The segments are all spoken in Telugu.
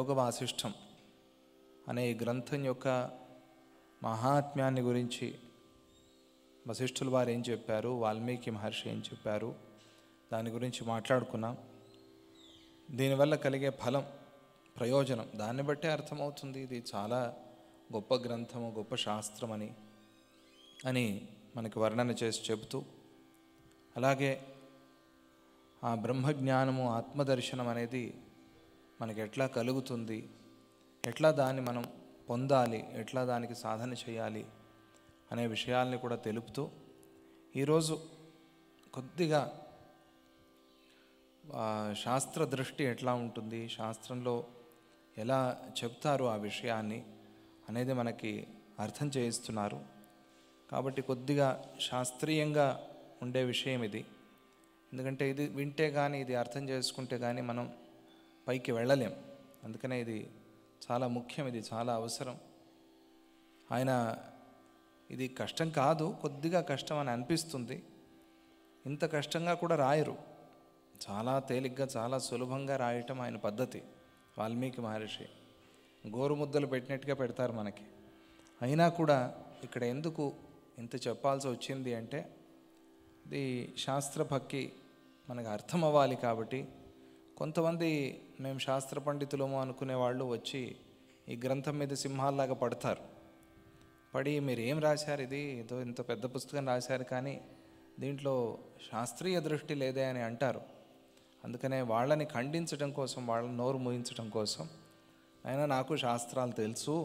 యోగవాసిష్టం అనే గ్రంథం యొక్క మహాత్మ్యాన్ని గురించి వశిష్ఠులు వారు ఏం చెప్పారు వాల్మీకి మహర్షి ఏం చెప్పారు దాని గురించి మాట్లాడుకున్నాం దీనివల్ల కలిగే ఫలం ప్రయోజనం దాన్ని బట్టే అర్థమవుతుంది ఇది చాలా గొప్ప గ్రంథము గొప్ప శాస్త్రం అని అని మనకి వర్ణన చేసి చెబుతూ అలాగే ఆ బ్రహ్మజ్ఞానము ఆత్మదర్శనం అనేది మనకి ఎట్లా కలుగుతుంది ఎట్లా దాన్ని మనం పొందాలి ఎట్లా దానికి సాధన చేయాలి అనే విషయాల్ని కూడా తెలుపుతూ ఈరోజు కొద్దిగా శాస్త్ర దృష్టి ఎట్లా ఉంటుంది శాస్త్రంలో ఎలా చెప్తారు ఆ విషయాన్ని అనేది మనకి అర్థం చేయిస్తున్నారు కాబట్టి కొద్దిగా శాస్త్రీయంగా ఉండే విషయం ఇది ఎందుకంటే ఇది వింటే కానీ ఇది అర్థం చేసుకుంటే కానీ మనం పైకి వెళ్ళలేం అందుకనే ఇది చాలా ముఖ్యం ఇది చాలా అవసరం ఆయన ఇది కష్టం కాదు కొద్దిగా కష్టం అని అనిపిస్తుంది ఇంత కష్టంగా కూడా రాయరు చాలా తేలిగ్గా చాలా సులభంగా రాయటం ఆయన పద్ధతి వాల్మీకి మహర్షి గోరుముద్దలు పెట్టినట్టుగా పెడతారు మనకి అయినా కూడా ఇక్కడ ఎందుకు ఇంత చెప్పాల్సి వచ్చింది అంటే ఇది శాస్త్రభక్తి మనకు అర్థం అవ్వాలి కాబట్టి కొంతమంది మేము శాస్త్ర పండితులము అనుకునే వాళ్ళు వచ్చి ఈ గ్రంథం మీద సింహాల్లాగా పడతారు పడి మీరు ఏం రాశారు ఇది ఏదో ఇంత పెద్ద పుస్తకం రాశారు కానీ దీంట్లో శాస్త్రీయ దృష్టి లేదే అని అంటారు అందుకనే వాళ్ళని ఖండించడం కోసం వాళ్ళని నోరు మూయించడం కోసం అయినా నాకు శాస్త్రాలు తెలుసు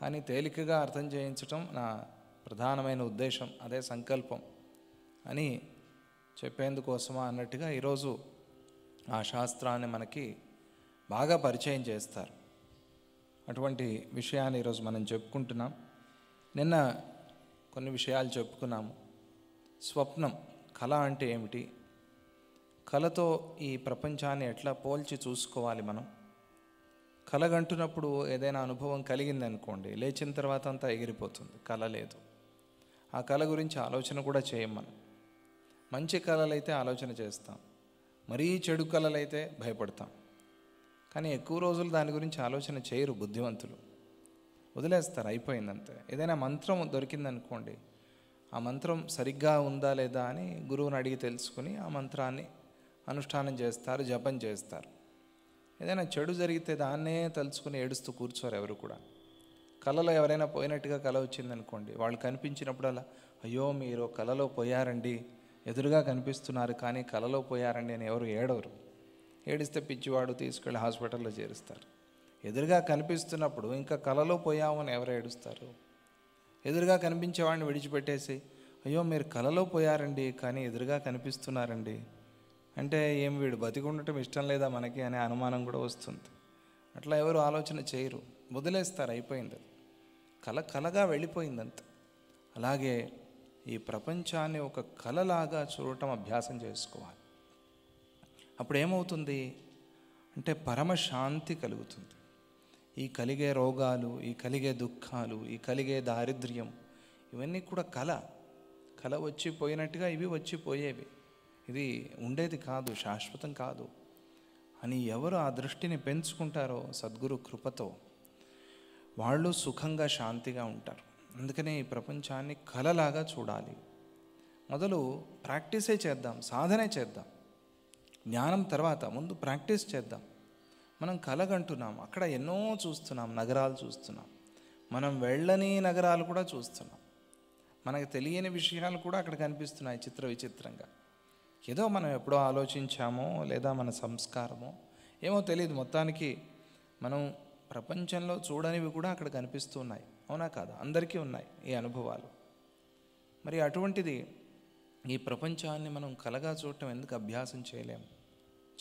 కానీ తేలికగా అర్థం చేయించడం నా ప్రధానమైన ఉద్దేశం అదే సంకల్పం అని చెప్పేందుకోసమా అన్నట్టుగా ఈరోజు ఆ శాస్త్రాన్ని మనకి బాగా పరిచయం చేస్తారు అటువంటి విషయాన్ని ఈరోజు మనం చెప్పుకుంటున్నాం నిన్న కొన్ని విషయాలు చెప్పుకున్నాము స్వప్నం కళ అంటే ఏమిటి కళతో ఈ ప్రపంచాన్ని ఎట్లా పోల్చి చూసుకోవాలి మనం కలగంటున్నప్పుడు ఏదైనా అనుభవం కలిగిందనుకోండి లేచిన తర్వాత అంతా ఎగిరిపోతుంది కళ లేదు ఆ కళ గురించి ఆలోచన కూడా చేయం మనం మంచి కళలైతే ఆలోచన చేస్తాం మరీ చెడు కళలైతే భయపడతాం కానీ ఎక్కువ రోజులు దాని గురించి ఆలోచన చేయరు బుద్ధివంతులు వదిలేస్తారు అయిపోయిందంతే ఏదైనా మంత్రం దొరికిందనుకోండి ఆ మంత్రం సరిగ్గా ఉందా లేదా అని గురువుని అడిగి తెలుసుకుని ఆ మంత్రాన్ని అనుష్ఠానం చేస్తారు జపం చేస్తారు ఏదైనా చెడు జరిగితే దాన్నే తలుచుకుని ఏడుస్తూ కూర్చోరు ఎవరు కూడా కళలో ఎవరైనా పోయినట్టుగా కళ వచ్చిందనుకోండి వాళ్ళు కనిపించినప్పుడల్లా అయ్యో మీరు కళలో పోయారండి ఎదురుగా కనిపిస్తున్నారు కానీ కలలో పోయారండి అని ఎవరు ఏడవరు ఏడిస్తే పిచ్చివాడు తీసుకెళ్ళి హాస్పిటల్లో చేరుస్తారు ఎదురుగా కనిపిస్తున్నప్పుడు ఇంకా కలలో పోయామని ఎవరు ఏడుస్తారు ఎదురుగా కనిపించేవాడిని విడిచిపెట్టేసి అయ్యో మీరు కలలో పోయారండి కానీ ఎదురుగా కనిపిస్తున్నారండి అంటే ఏం వీడు బతికుండటం ఇష్టం లేదా మనకి అనే అనుమానం కూడా వస్తుంది అట్లా ఎవరు ఆలోచన చేయరు వదిలేస్తారు అయిపోయింది కల కలగా వెళ్ళిపోయిందంత అలాగే ఈ ప్రపంచాన్ని ఒక కలలాగా చూడటం అభ్యాసం చేసుకోవాలి అప్పుడు ఏమవుతుంది అంటే పరమశాంతి కలుగుతుంది ఈ కలిగే రోగాలు ఈ కలిగే దుఃఖాలు ఈ కలిగే దారిద్ర్యం ఇవన్నీ కూడా కళ కళ వచ్చిపోయినట్టుగా ఇవి వచ్చిపోయేవి ఇది ఉండేది కాదు శాశ్వతం కాదు అని ఎవరు ఆ దృష్టిని పెంచుకుంటారో సద్గురు కృపతో వాళ్ళు సుఖంగా శాంతిగా ఉంటారు అందుకనే ఈ ప్రపంచాన్ని కలలాగా చూడాలి మొదలు ప్రాక్టీసే చేద్దాం సాధనే చేద్దాం జ్ఞానం తర్వాత ముందు ప్రాక్టీస్ చేద్దాం మనం కలగంటున్నాం అక్కడ ఎన్నో చూస్తున్నాం నగరాలు చూస్తున్నాం మనం వెళ్ళని నగరాలు కూడా చూస్తున్నాం మనకు తెలియని విషయాలు కూడా అక్కడ కనిపిస్తున్నాయి చిత్ర విచిత్రంగా ఏదో మనం ఎప్పుడో ఆలోచించామో లేదా మన సంస్కారమో ఏమో తెలియదు మొత్తానికి మనం ప్రపంచంలో చూడనివి కూడా అక్కడ కనిపిస్తున్నాయి అవునా కాదా అందరికీ ఉన్నాయి ఈ అనుభవాలు మరి అటువంటిది ఈ ప్రపంచాన్ని మనం కలగా చూడటం ఎందుకు అభ్యాసం చేయలేము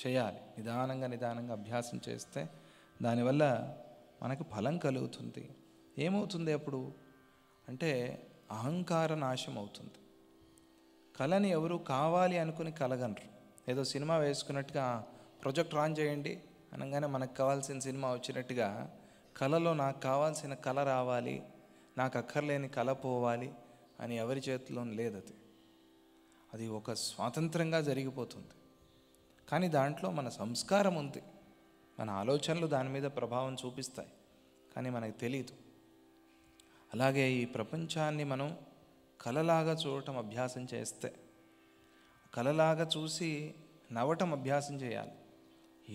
చేయాలి నిదానంగా నిదానంగా అభ్యాసం చేస్తే దానివల్ల మనకు ఫలం కలుగుతుంది ఏమవుతుంది అప్పుడు అంటే అహంకార నాశం అవుతుంది కళని ఎవరు కావాలి అనుకుని కలగనరు ఏదో సినిమా వేసుకున్నట్టుగా ప్రొజెక్ట్ ఆన్ చేయండి అనగానే మనకు కావాల్సిన సినిమా వచ్చినట్టుగా కళలో నాకు కావాల్సిన కళ రావాలి నాకు అక్కర్లేని కళ పోవాలి అని ఎవరి చేతిలో లేదు అది అది ఒక స్వాతంత్రంగా జరిగిపోతుంది కానీ దాంట్లో మన సంస్కారం ఉంది మన ఆలోచనలు దాని మీద ప్రభావం చూపిస్తాయి కానీ మనకు తెలియదు అలాగే ఈ ప్రపంచాన్ని మనం కలలాగా చూడటం అభ్యాసం చేస్తే కలలాగా చూసి నవ్వటం అభ్యాసం చేయాలి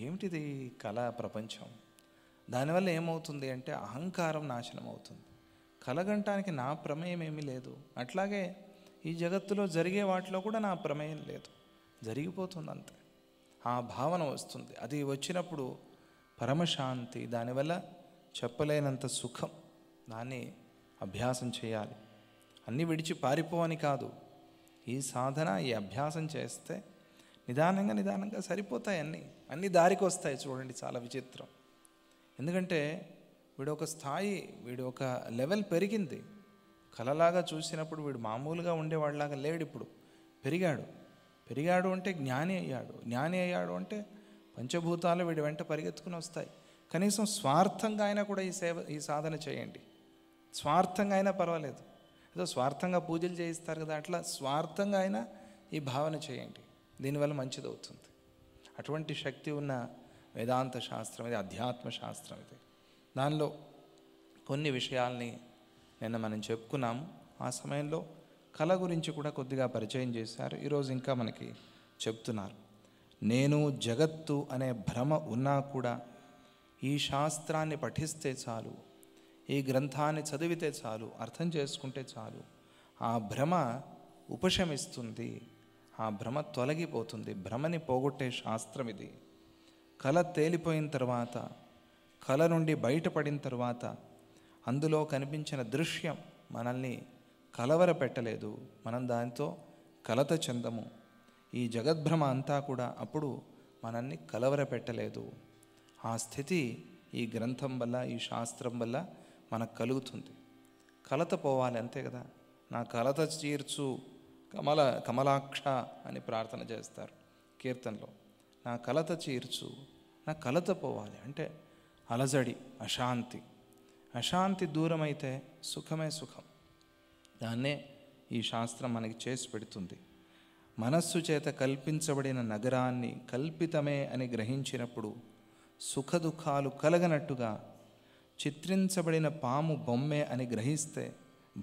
ఏమిటిది కళ ప్రపంచం దానివల్ల ఏమవుతుంది అంటే అహంకారం నాశనం అవుతుంది కలగంటానికి నా ప్రమేయం ఏమీ లేదు అట్లాగే ఈ జగత్తులో జరిగే వాటిలో కూడా నా ప్రమేయం లేదు జరిగిపోతుంది అంతే ఆ భావన వస్తుంది అది వచ్చినప్పుడు పరమశాంతి దానివల్ల చెప్పలేనంత సుఖం దాన్ని అభ్యాసం చేయాలి అన్నీ విడిచి పారిపోవని కాదు ఈ సాధన ఈ అభ్యాసం చేస్తే నిదానంగా నిదానంగా సరిపోతాయి అన్నీ అన్నీ దారికి వస్తాయి చూడండి చాలా విచిత్రం ఎందుకంటే వీడు ఒక స్థాయి వీడు ఒక లెవెల్ పెరిగింది కలలాగా చూసినప్పుడు వీడు మామూలుగా ఉండేవాడిలాగా లేడు ఇప్పుడు పెరిగాడు పెరిగాడు అంటే జ్ఞాని అయ్యాడు జ్ఞాని అయ్యాడు అంటే పంచభూతాలు వీడి వెంట పరిగెత్తుకుని వస్తాయి కనీసం స్వార్థంగా అయినా కూడా ఈ సేవ ఈ సాధన చేయండి స్వార్థంగా అయినా పర్వాలేదు ఏదో స్వార్థంగా పూజలు చేయిస్తారు కదా అట్లా స్వార్థంగా అయినా ఈ భావన చేయండి దీనివల్ల మంచిది అవుతుంది అటువంటి శక్తి ఉన్న వేదాంత శాస్త్రం ఇది అధ్యాత్మ శాస్త్రం ఇది దానిలో కొన్ని విషయాల్ని నిన్న మనం చెప్పుకున్నాము ఆ సమయంలో కళ గురించి కూడా కొద్దిగా పరిచయం చేశారు ఈరోజు ఇంకా మనకి చెప్తున్నారు నేను జగత్తు అనే భ్రమ ఉన్నా కూడా ఈ శాస్త్రాన్ని పఠిస్తే చాలు ఈ గ్రంథాన్ని చదివితే చాలు అర్థం చేసుకుంటే చాలు ఆ భ్రమ ఉపశమిస్తుంది ఆ భ్రమ తొలగిపోతుంది భ్రమని పోగొట్టే శాస్త్రం ఇది కళ తేలిపోయిన తర్వాత కళ నుండి బయటపడిన తర్వాత అందులో కనిపించిన దృశ్యం మనల్ని కలవర పెట్టలేదు మనం దానితో కలత చెందము ఈ జగద్భ్రమ అంతా కూడా అప్పుడు మనల్ని కలవర పెట్టలేదు ఆ స్థితి ఈ గ్రంథం వల్ల ఈ శాస్త్రం వల్ల మనకు కలుగుతుంది కలత పోవాలి అంతే కదా నా కలత తీర్చు కమల కమలాక్ష అని ప్రార్థన చేస్తారు కీర్తనలో నా కలత తీర్చు నా కలత పోవాలి అంటే అలజడి అశాంతి అశాంతి దూరమైతే సుఖమే సుఖం దాన్నే ఈ శాస్త్రం మనకి చేసి పెడుతుంది మనస్సు చేత కల్పించబడిన నగరాన్ని కల్పితమే అని గ్రహించినప్పుడు సుఖ దుఃఖాలు కలగనట్టుగా చిత్రించబడిన పాము బొమ్మే అని గ్రహిస్తే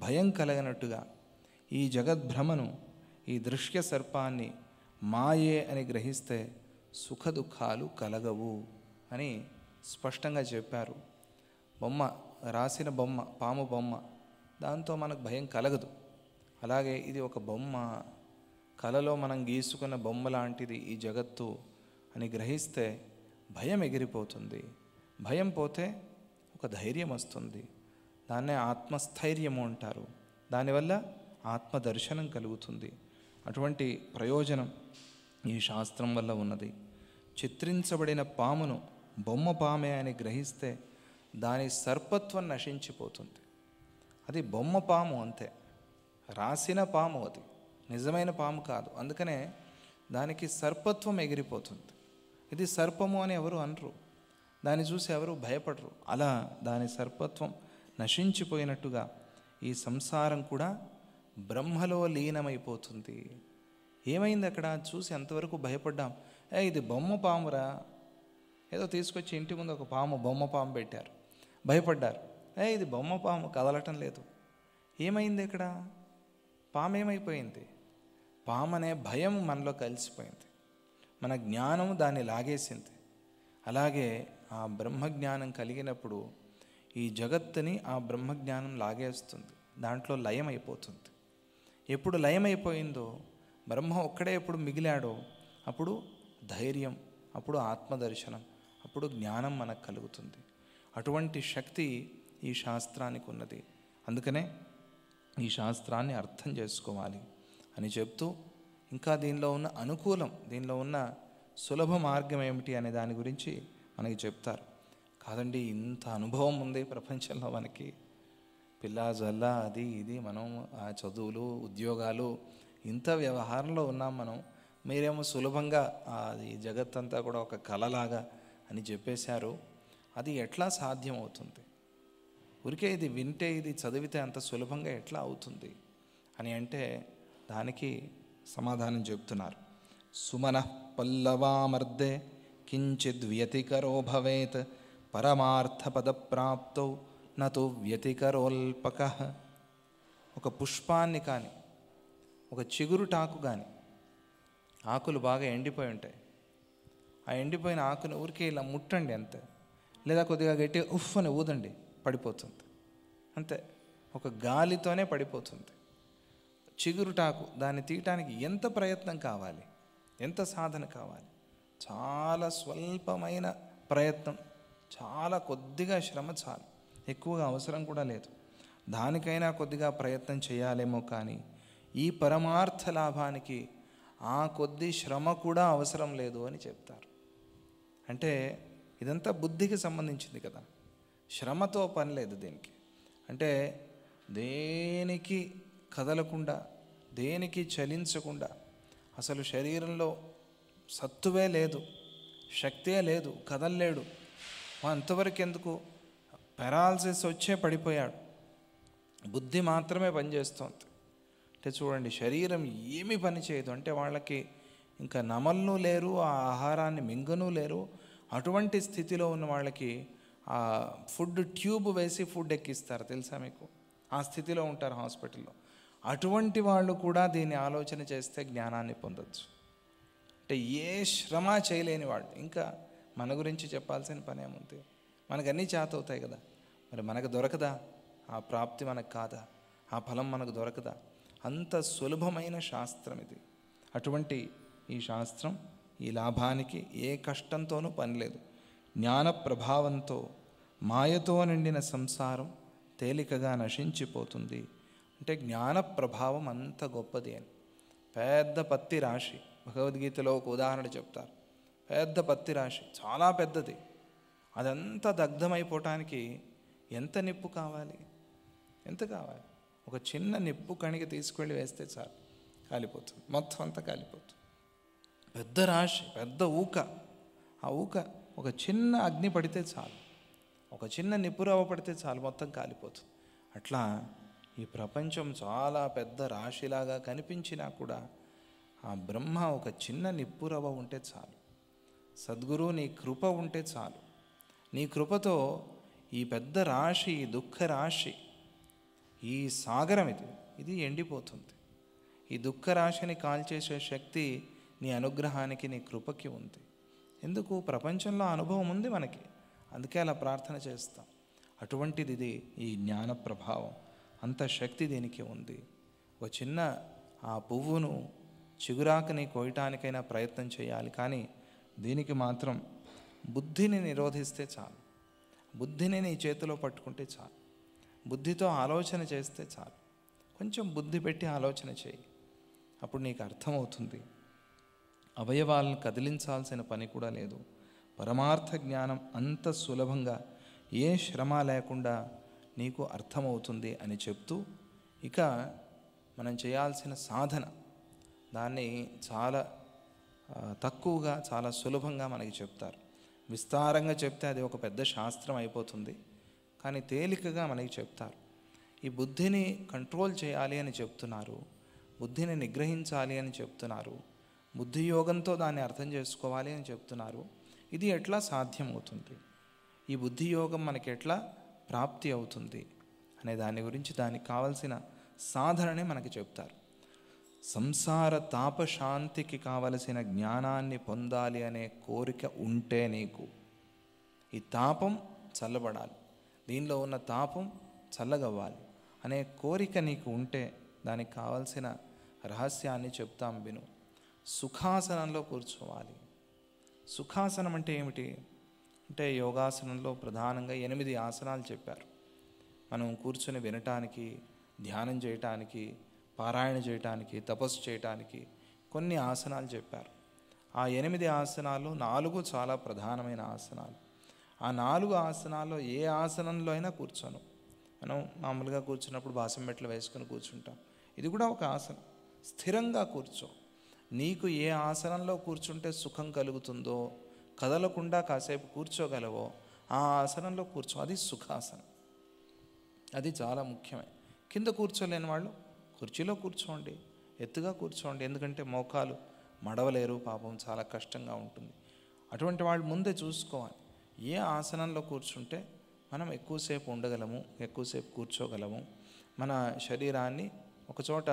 భయం కలగనట్టుగా ఈ జగద్భ్రమను ఈ దృశ్య సర్పాన్ని మాయే అని గ్రహిస్తే సుఖ దుఃఖాలు కలగవు అని స్పష్టంగా చెప్పారు బొమ్మ రాసిన బొమ్మ పాము బొమ్మ దాంతో మనకు భయం కలగదు అలాగే ఇది ఒక బొమ్మ కలలో మనం గీసుకున్న బొమ్మ లాంటిది ఈ జగత్తు అని గ్రహిస్తే భయం ఎగిరిపోతుంది భయం పోతే ఒక ధైర్యం వస్తుంది దాన్నే ఆత్మస్థైర్యము అంటారు దానివల్ల ఆత్మదర్శనం కలుగుతుంది అటువంటి ప్రయోజనం ఈ శాస్త్రం వల్ల ఉన్నది చిత్రించబడిన పామును బొమ్మ పామే అని గ్రహిస్తే దాని సర్పత్వం నశించిపోతుంది అది బొమ్మ పాము అంతే రాసిన పాము అది నిజమైన పాము కాదు అందుకనే దానికి సర్పత్వం ఎగిరిపోతుంది ఇది సర్పము అని ఎవరు అనరు దాన్ని చూసి ఎవరు భయపడరు అలా దాని సర్పత్వం నశించిపోయినట్టుగా ఈ సంసారం కూడా బ్రహ్మలో లీనమైపోతుంది ఏమైంది అక్కడ చూసి ఎంతవరకు భయపడ్డాం ఏ ఇది బొమ్మ పామురా ఏదో తీసుకొచ్చి ఇంటి ముందు ఒక పాము బొమ్మ పాము పెట్టారు భయపడ్డారు ఏ ఇది బొమ్మ పాము కదలటం లేదు ఏమైంది ఇక్కడ పాము ఏమైపోయింది పాము అనే భయం మనలో కలిసిపోయింది మన జ్ఞానము దాన్ని లాగేసింది అలాగే ఆ బ్రహ్మజ్ఞానం కలిగినప్పుడు ఈ జగత్తుని ఆ బ్రహ్మజ్ఞానం లాగేస్తుంది దాంట్లో లయమైపోతుంది ఎప్పుడు లయమైపోయిందో బ్రహ్మ ఒక్కడే ఎప్పుడు మిగిలాడో అప్పుడు ధైర్యం అప్పుడు ఆత్మదర్శనం అప్పుడు జ్ఞానం మనకు కలుగుతుంది అటువంటి శక్తి ఈ శాస్త్రానికి ఉన్నది అందుకనే ఈ శాస్త్రాన్ని అర్థం చేసుకోవాలి అని చెప్తూ ఇంకా దీనిలో ఉన్న అనుకూలం దీనిలో ఉన్న సులభ మార్గం ఏమిటి అనే దాని గురించి మనకి చెప్తారు కాదండి ఇంత అనుభవం ఉంది ప్రపంచంలో మనకి పిల్లా జల్ల అది ఇది మనం ఆ చదువులు ఉద్యోగాలు ఇంత వ్యవహారంలో ఉన్నాం మనం మీరేమో సులభంగా అది జగత్తంతా కూడా ఒక కళలాగా అని చెప్పేశారు అది ఎట్లా సాధ్యం అవుతుంది ఊరికే ఇది వింటే ఇది చదివితే అంత సులభంగా ఎట్లా అవుతుంది అని అంటే దానికి సమాధానం చెప్తున్నారు సుమన పల్లవామర్దే కించిద్ వ్యతికరో భవేత్ పరమార్థ పదప్రాప్తో నతు వ్యతికరోల్పక ఒక పుష్పాన్ని కానీ ఒక చిగురుటాకు కానీ ఆకులు బాగా ఎండిపోయి ఉంటాయి ఆ ఎండిపోయిన ఆకును ఊరికే ఇలా ముట్టండి అంతే లేదా కొద్దిగా గట్టి ఉఫ్ అని ఊదండి పడిపోతుంది అంతే ఒక గాలితోనే పడిపోతుంది చిగురుటాకు దాన్ని తీయటానికి ఎంత ప్రయత్నం కావాలి ఎంత సాధన కావాలి చాలా స్వల్పమైన ప్రయత్నం చాలా కొద్దిగా శ్రమ చాలు ఎక్కువగా అవసరం కూడా లేదు దానికైనా కొద్దిగా ప్రయత్నం చేయాలేమో కానీ ఈ పరమార్థ లాభానికి ఆ కొద్ది శ్రమ కూడా అవసరం లేదు అని చెప్తారు అంటే ఇదంతా బుద్ధికి సంబంధించింది కదా శ్రమతో పని లేదు దీనికి అంటే దేనికి కదలకుండా దేనికి చలించకుండా అసలు శరీరంలో సత్తువే లేదు శక్తే లేదు కదల్లేడు అంతవరకు ఎందుకు పెరాల్సిస్ వచ్చే పడిపోయాడు బుద్ధి మాత్రమే పనిచేస్తుంది అంటే చూడండి శరీరం ఏమి పని చేయదు అంటే వాళ్ళకి ఇంకా నమలను లేరు ఆ ఆహారాన్ని మింగను లేరు అటువంటి స్థితిలో ఉన్న వాళ్ళకి ఆ ఫుడ్ ట్యూబ్ వేసి ఫుడ్ ఎక్కిస్తారు తెలుసా మీకు ఆ స్థితిలో ఉంటారు హాస్పిటల్లో అటువంటి వాళ్ళు కూడా దీన్ని ఆలోచన చేస్తే జ్ఞానాన్ని పొందొచ్చు అంటే ఏ శ్రమ చేయలేని వాళ్ళు ఇంకా మన గురించి చెప్పాల్సిన పని ఏముంది మనకు అన్నీ చేత అవుతాయి కదా మరి మనకు దొరకదా ఆ ప్రాప్తి మనకు కాదా ఆ ఫలం మనకు దొరకదా అంత సులభమైన శాస్త్రం ఇది అటువంటి ఈ శాస్త్రం ఈ లాభానికి ఏ కష్టంతోనూ పనిలేదు జ్ఞాన ప్రభావంతో మాయతో నిండిన సంసారం తేలికగా నశించిపోతుంది అంటే జ్ఞాన ప్రభావం అంత గొప్పది అని పెద్ద పత్తి రాశి భగవద్గీతలో ఒక ఉదాహరణ చెప్తారు పెద్ద పత్తి రాశి చాలా పెద్దది అదంతా దగ్ధమైపోవటానికి ఎంత నిప్పు కావాలి ఎంత కావాలి ఒక చిన్న నిప్పు కణికి తీసుకువెళ్ళి వేస్తే చాలు కాలిపోతుంది మొత్తం అంతా కాలిపోతుంది పెద్ద రాశి పెద్ద ఊక ఆ ఊక ఒక చిన్న అగ్ని పడితే చాలు ఒక చిన్న నిప్పు రవ్వ పడితే చాలు మొత్తం కాలిపోతుంది అట్లా ఈ ప్రపంచం చాలా పెద్ద రాశిలాగా కనిపించినా కూడా ఆ బ్రహ్మ ఒక చిన్న నిప్పు రవ్వ ఉంటే చాలు సద్గురు నీ కృప ఉంటే చాలు నీ కృపతో ఈ పెద్ద రాశి ఈ దుఃఖ రాశి ఈ సాగరం ఇది ఇది ఎండిపోతుంది ఈ దుఃఖరాశిని కాల్చేసే శక్తి నీ అనుగ్రహానికి నీ కృపకి ఉంది ఎందుకు ప్రపంచంలో అనుభవం ఉంది మనకి అందుకే అలా ప్రార్థన చేస్తాం అటువంటిది ఇది ఈ జ్ఞాన ప్రభావం అంత శక్తి దీనికి ఉంది ఒక చిన్న ఆ పువ్వును చిగురాకని కోయటానికైనా ప్రయత్నం చేయాలి కానీ దీనికి మాత్రం బుద్ధిని నిరోధిస్తే చాలు బుద్ధిని నీ చేతిలో పట్టుకుంటే చాలు బుద్ధితో ఆలోచన చేస్తే చాలు కొంచెం బుద్ధి పెట్టి ఆలోచన చేయి అప్పుడు నీకు అర్థమవుతుంది అవయవాలను కదిలించాల్సిన పని కూడా లేదు పరమార్థ జ్ఞానం అంత సులభంగా ఏ శ్రమ లేకుండా నీకు అర్థమవుతుంది అని చెప్తూ ఇక మనం చేయాల్సిన సాధన దాన్ని చాలా తక్కువగా చాలా సులభంగా మనకి చెప్తారు విస్తారంగా చెప్తే అది ఒక పెద్ద శాస్త్రం అయిపోతుంది కానీ తేలికగా మనకి చెప్తారు ఈ బుద్ధిని కంట్రోల్ చేయాలి అని చెప్తున్నారు బుద్ధిని నిగ్రహించాలి అని చెప్తున్నారు బుద్ధి యోగంతో దాన్ని అర్థం చేసుకోవాలి అని చెప్తున్నారు ఇది ఎట్లా సాధ్యమవుతుంది ఈ బుద్ధి యోగం మనకి ఎట్లా ప్రాప్తి అవుతుంది అనే దాని గురించి దానికి కావలసిన సాధననే మనకి చెప్తారు సంసార తాపశాంతికి కావలసిన జ్ఞానాన్ని పొందాలి అనే కోరిక ఉంటే నీకు ఈ తాపం చల్లబడాలి దీనిలో ఉన్న తాపం చల్లగవ్వాలి అనే కోరిక నీకు ఉంటే దానికి కావలసిన రహస్యాన్ని చెప్తాం విను సుఖాసనంలో కూర్చోవాలి సుఖాసనం అంటే ఏమిటి అంటే యోగాసనంలో ప్రధానంగా ఎనిమిది ఆసనాలు చెప్పారు మనం కూర్చొని వినటానికి ధ్యానం చేయటానికి పారాయణ చేయటానికి తపస్సు చేయటానికి కొన్ని ఆసనాలు చెప్పారు ఆ ఎనిమిది ఆసనాలు నాలుగు చాలా ప్రధానమైన ఆసనాలు ఆ నాలుగు ఆసనాల్లో ఏ ఆసనంలో అయినా కూర్చోను మనం మామూలుగా కూర్చున్నప్పుడు బాసం మెట్లు వేసుకొని కూర్చుంటాం ఇది కూడా ఒక ఆసనం స్థిరంగా కూర్చో నీకు ఏ ఆసనంలో కూర్చుంటే సుఖం కలుగుతుందో కదలకుండా కాసేపు కూర్చోగలవో ఆ ఆసనంలో కూర్చో అది సుఖాసనం అది చాలా ముఖ్యమే కింద కూర్చోలేని వాళ్ళు కుర్చీలో కూర్చోండి ఎత్తుగా కూర్చోండి ఎందుకంటే మోకాలు మడవలేరు పాపం చాలా కష్టంగా ఉంటుంది అటువంటి వాళ్ళు ముందే చూసుకోవాలి ఏ ఆసనంలో కూర్చుంటే మనం ఎక్కువసేపు ఉండగలము ఎక్కువసేపు కూర్చోగలము మన శరీరాన్ని ఒకచోట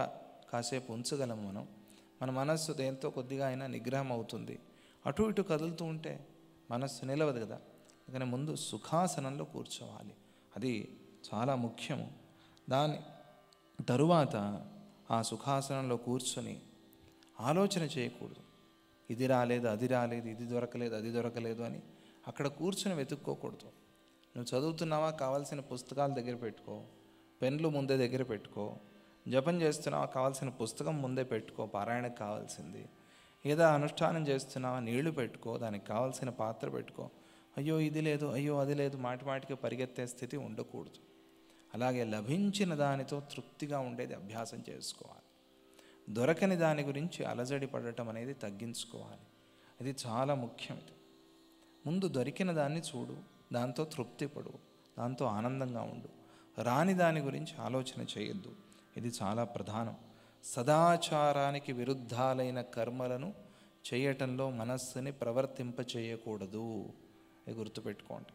కాసేపు ఉంచగలము మనం మన మనస్సు దేంతో కొద్దిగా అయినా నిగ్రహం అవుతుంది అటు ఇటు కదులుతూ ఉంటే మనస్సు నిలవదు కదా అందుకని ముందు సుఖాసనంలో కూర్చోవాలి అది చాలా ముఖ్యము దాని తరువాత ఆ సుఖాసనంలో కూర్చొని ఆలోచన చేయకూడదు ఇది రాలేదు అది రాలేదు ఇది దొరకలేదు అది దొరకలేదు అని అక్కడ కూర్చొని వెతుక్కోకూడదు నువ్వు చదువుతున్నావా కావాల్సిన పుస్తకాలు దగ్గర పెట్టుకో పెన్లు ముందే దగ్గర పెట్టుకో జపం చేస్తున్నావా కావాల్సిన పుస్తకం ముందే పెట్టుకో పారాయణకు కావాల్సింది ఏదో అనుష్ఠానం చేస్తున్నావా నీళ్లు పెట్టుకో దానికి కావాల్సిన పాత్ర పెట్టుకో అయ్యో ఇది లేదు అయ్యో అది లేదు మాటి మాటికి పరిగెత్తే స్థితి ఉండకూడదు అలాగే లభించిన దానితో తృప్తిగా ఉండేది అభ్యాసం చేసుకోవాలి దొరకని దాని గురించి అలజడి పడటం అనేది తగ్గించుకోవాలి ఇది చాలా ముఖ్యం ఇది ముందు దొరికిన దాన్ని చూడు దాంతో తృప్తి పడు దాంతో ఆనందంగా ఉండు రాని దాని గురించి ఆలోచన చేయొద్దు ఇది చాలా ప్రధానం సదాచారానికి విరుద్ధాలైన కర్మలను చేయటంలో మనస్సుని ప్రవర్తింపచేయకూడదు అది గుర్తుపెట్టుకోండి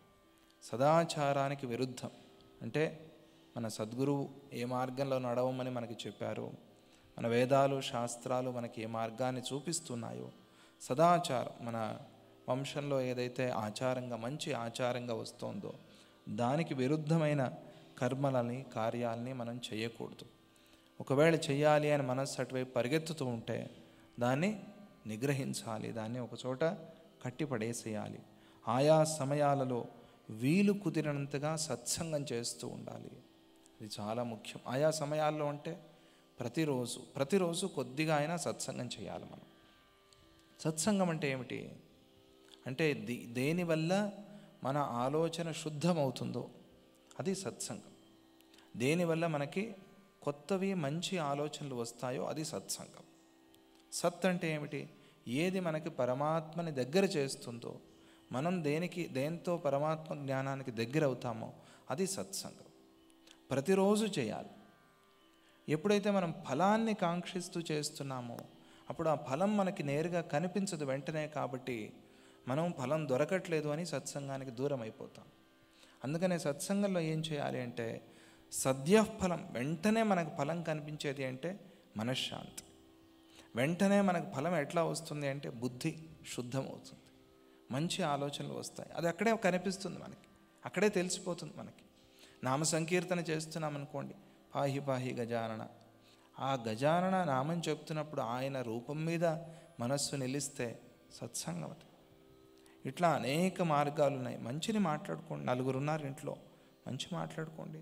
సదాచారానికి విరుద్ధం అంటే మన సద్గురువు ఏ మార్గంలో నడవమని మనకి చెప్పారు మన వేదాలు శాస్త్రాలు మనకి ఏ మార్గాన్ని చూపిస్తున్నాయో సదాచారం మన వంశంలో ఏదైతే ఆచారంగా మంచి ఆచారంగా వస్తోందో దానికి విరుద్ధమైన కర్మలని కార్యాలని మనం చేయకూడదు ఒకవేళ చేయాలి అని మనస్సు అటువైపు పరిగెత్తుతూ ఉంటే దాన్ని నిగ్రహించాలి దాన్ని ఒకచోట కట్టిపడేసేయాలి ఆయా సమయాలలో వీలు కుదిరినంతగా సత్సంగం చేస్తూ ఉండాలి ఇది చాలా ముఖ్యం ఆయా సమయాల్లో అంటే ప్రతిరోజు ప్రతిరోజు కొద్దిగా అయినా సత్సంగం చేయాలి మనం సత్సంగం అంటే ఏమిటి అంటే దేనివల్ల మన ఆలోచన శుద్ధమవుతుందో అది సత్సంగం దేనివల్ల మనకి కొత్తవి మంచి ఆలోచనలు వస్తాయో అది సత్సంగం సత్ అంటే ఏమిటి ఏది మనకి పరమాత్మని దగ్గర చేస్తుందో మనం దేనికి దేంతో పరమాత్మ జ్ఞానానికి దగ్గర అవుతామో అది సత్సంగం ప్రతిరోజు చేయాలి ఎప్పుడైతే మనం ఫలాన్ని కాంక్షిస్తూ చేస్తున్నామో అప్పుడు ఆ ఫలం మనకి నేరుగా కనిపించదు వెంటనే కాబట్టి మనం ఫలం దొరకట్లేదు అని సత్సంగానికి దూరం అయిపోతాం అందుకనే సత్సంగంలో ఏం చేయాలి అంటే సద్యఫలం వెంటనే మనకు ఫలం కనిపించేది అంటే మనశ్శాంతి వెంటనే మనకు ఫలం ఎట్లా వస్తుంది అంటే బుద్ధి శుద్ధమవుతుంది మంచి ఆలోచనలు వస్తాయి అది అక్కడే కనిపిస్తుంది మనకి అక్కడే తెలిసిపోతుంది మనకి నామ సంకీర్తన చేస్తున్నాం అనుకోండి పాహి పాహి గజానన ఆ గజానన నామం చెప్తున్నప్పుడు ఆయన రూపం మీద మనస్సు నిలిస్తే సత్సంగం ఇట్లా అనేక మార్గాలు ఉన్నాయి మంచిని మాట్లాడుకోండి నలుగురు ఉన్నారు ఇంట్లో మంచి మాట్లాడుకోండి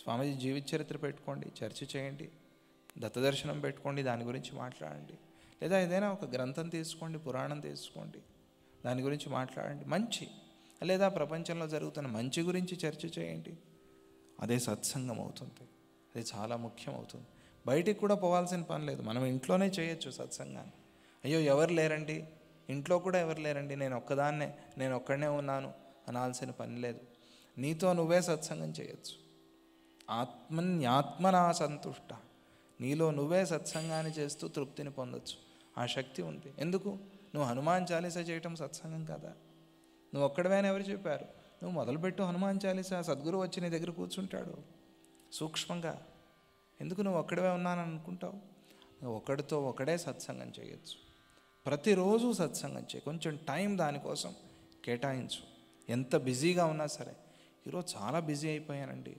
స్వామీజీ జీవిత చరిత్ర పెట్టుకోండి చర్చ చేయండి దత్తదర్శనం పెట్టుకోండి దాని గురించి మాట్లాడండి లేదా ఏదైనా ఒక గ్రంథం తీసుకోండి పురాణం తీసుకోండి దాని గురించి మాట్లాడండి మంచి లేదా ప్రపంచంలో జరుగుతున్న మంచి గురించి చర్చ చేయండి అదే సత్సంగం అవుతుంది అది చాలా ముఖ్యం అవుతుంది బయటికి కూడా పోవాల్సిన పని లేదు మనం ఇంట్లోనే చేయొచ్చు సత్సంగాన్ని అయ్యో ఎవరు లేరండి ఇంట్లో కూడా ఎవరు లేరండి నేను ఒక్కదాన్నే నేను ఒక్కడనే ఉన్నాను అనాల్సిన పని లేదు నీతో నువ్వే సత్సంగం చేయొచ్చు ఆత్మన్యాత్మనా సంతుష్ట నీలో నువ్వే సత్సంగాన్ని చేస్తూ తృప్తిని పొందొచ్చు ఆ శక్తి ఉంది ఎందుకు నువ్వు హనుమాన్ చాలీసా చేయటం సత్సంగం కదా నువ్వు ఒక్కడవేనా ఎవరు చెప్పారు నువ్వు మొదలుపెట్టు హనుమాన్ చాలీసా సద్గురు వచ్చి నీ దగ్గర కూర్చుంటాడు సూక్ష్మంగా ఎందుకు నువ్వు ఒక్కడవే ఉన్నాను అనుకుంటావు నువ్వు ఒకడితో ఒకడే సత్సంగం చేయొచ్చు ప్రతిరోజు సత్సంగం చేయి కొంచెం టైం దానికోసం కేటాయించు ఎంత బిజీగా ఉన్నా సరే ఈరోజు చాలా బిజీ అయిపోయానండి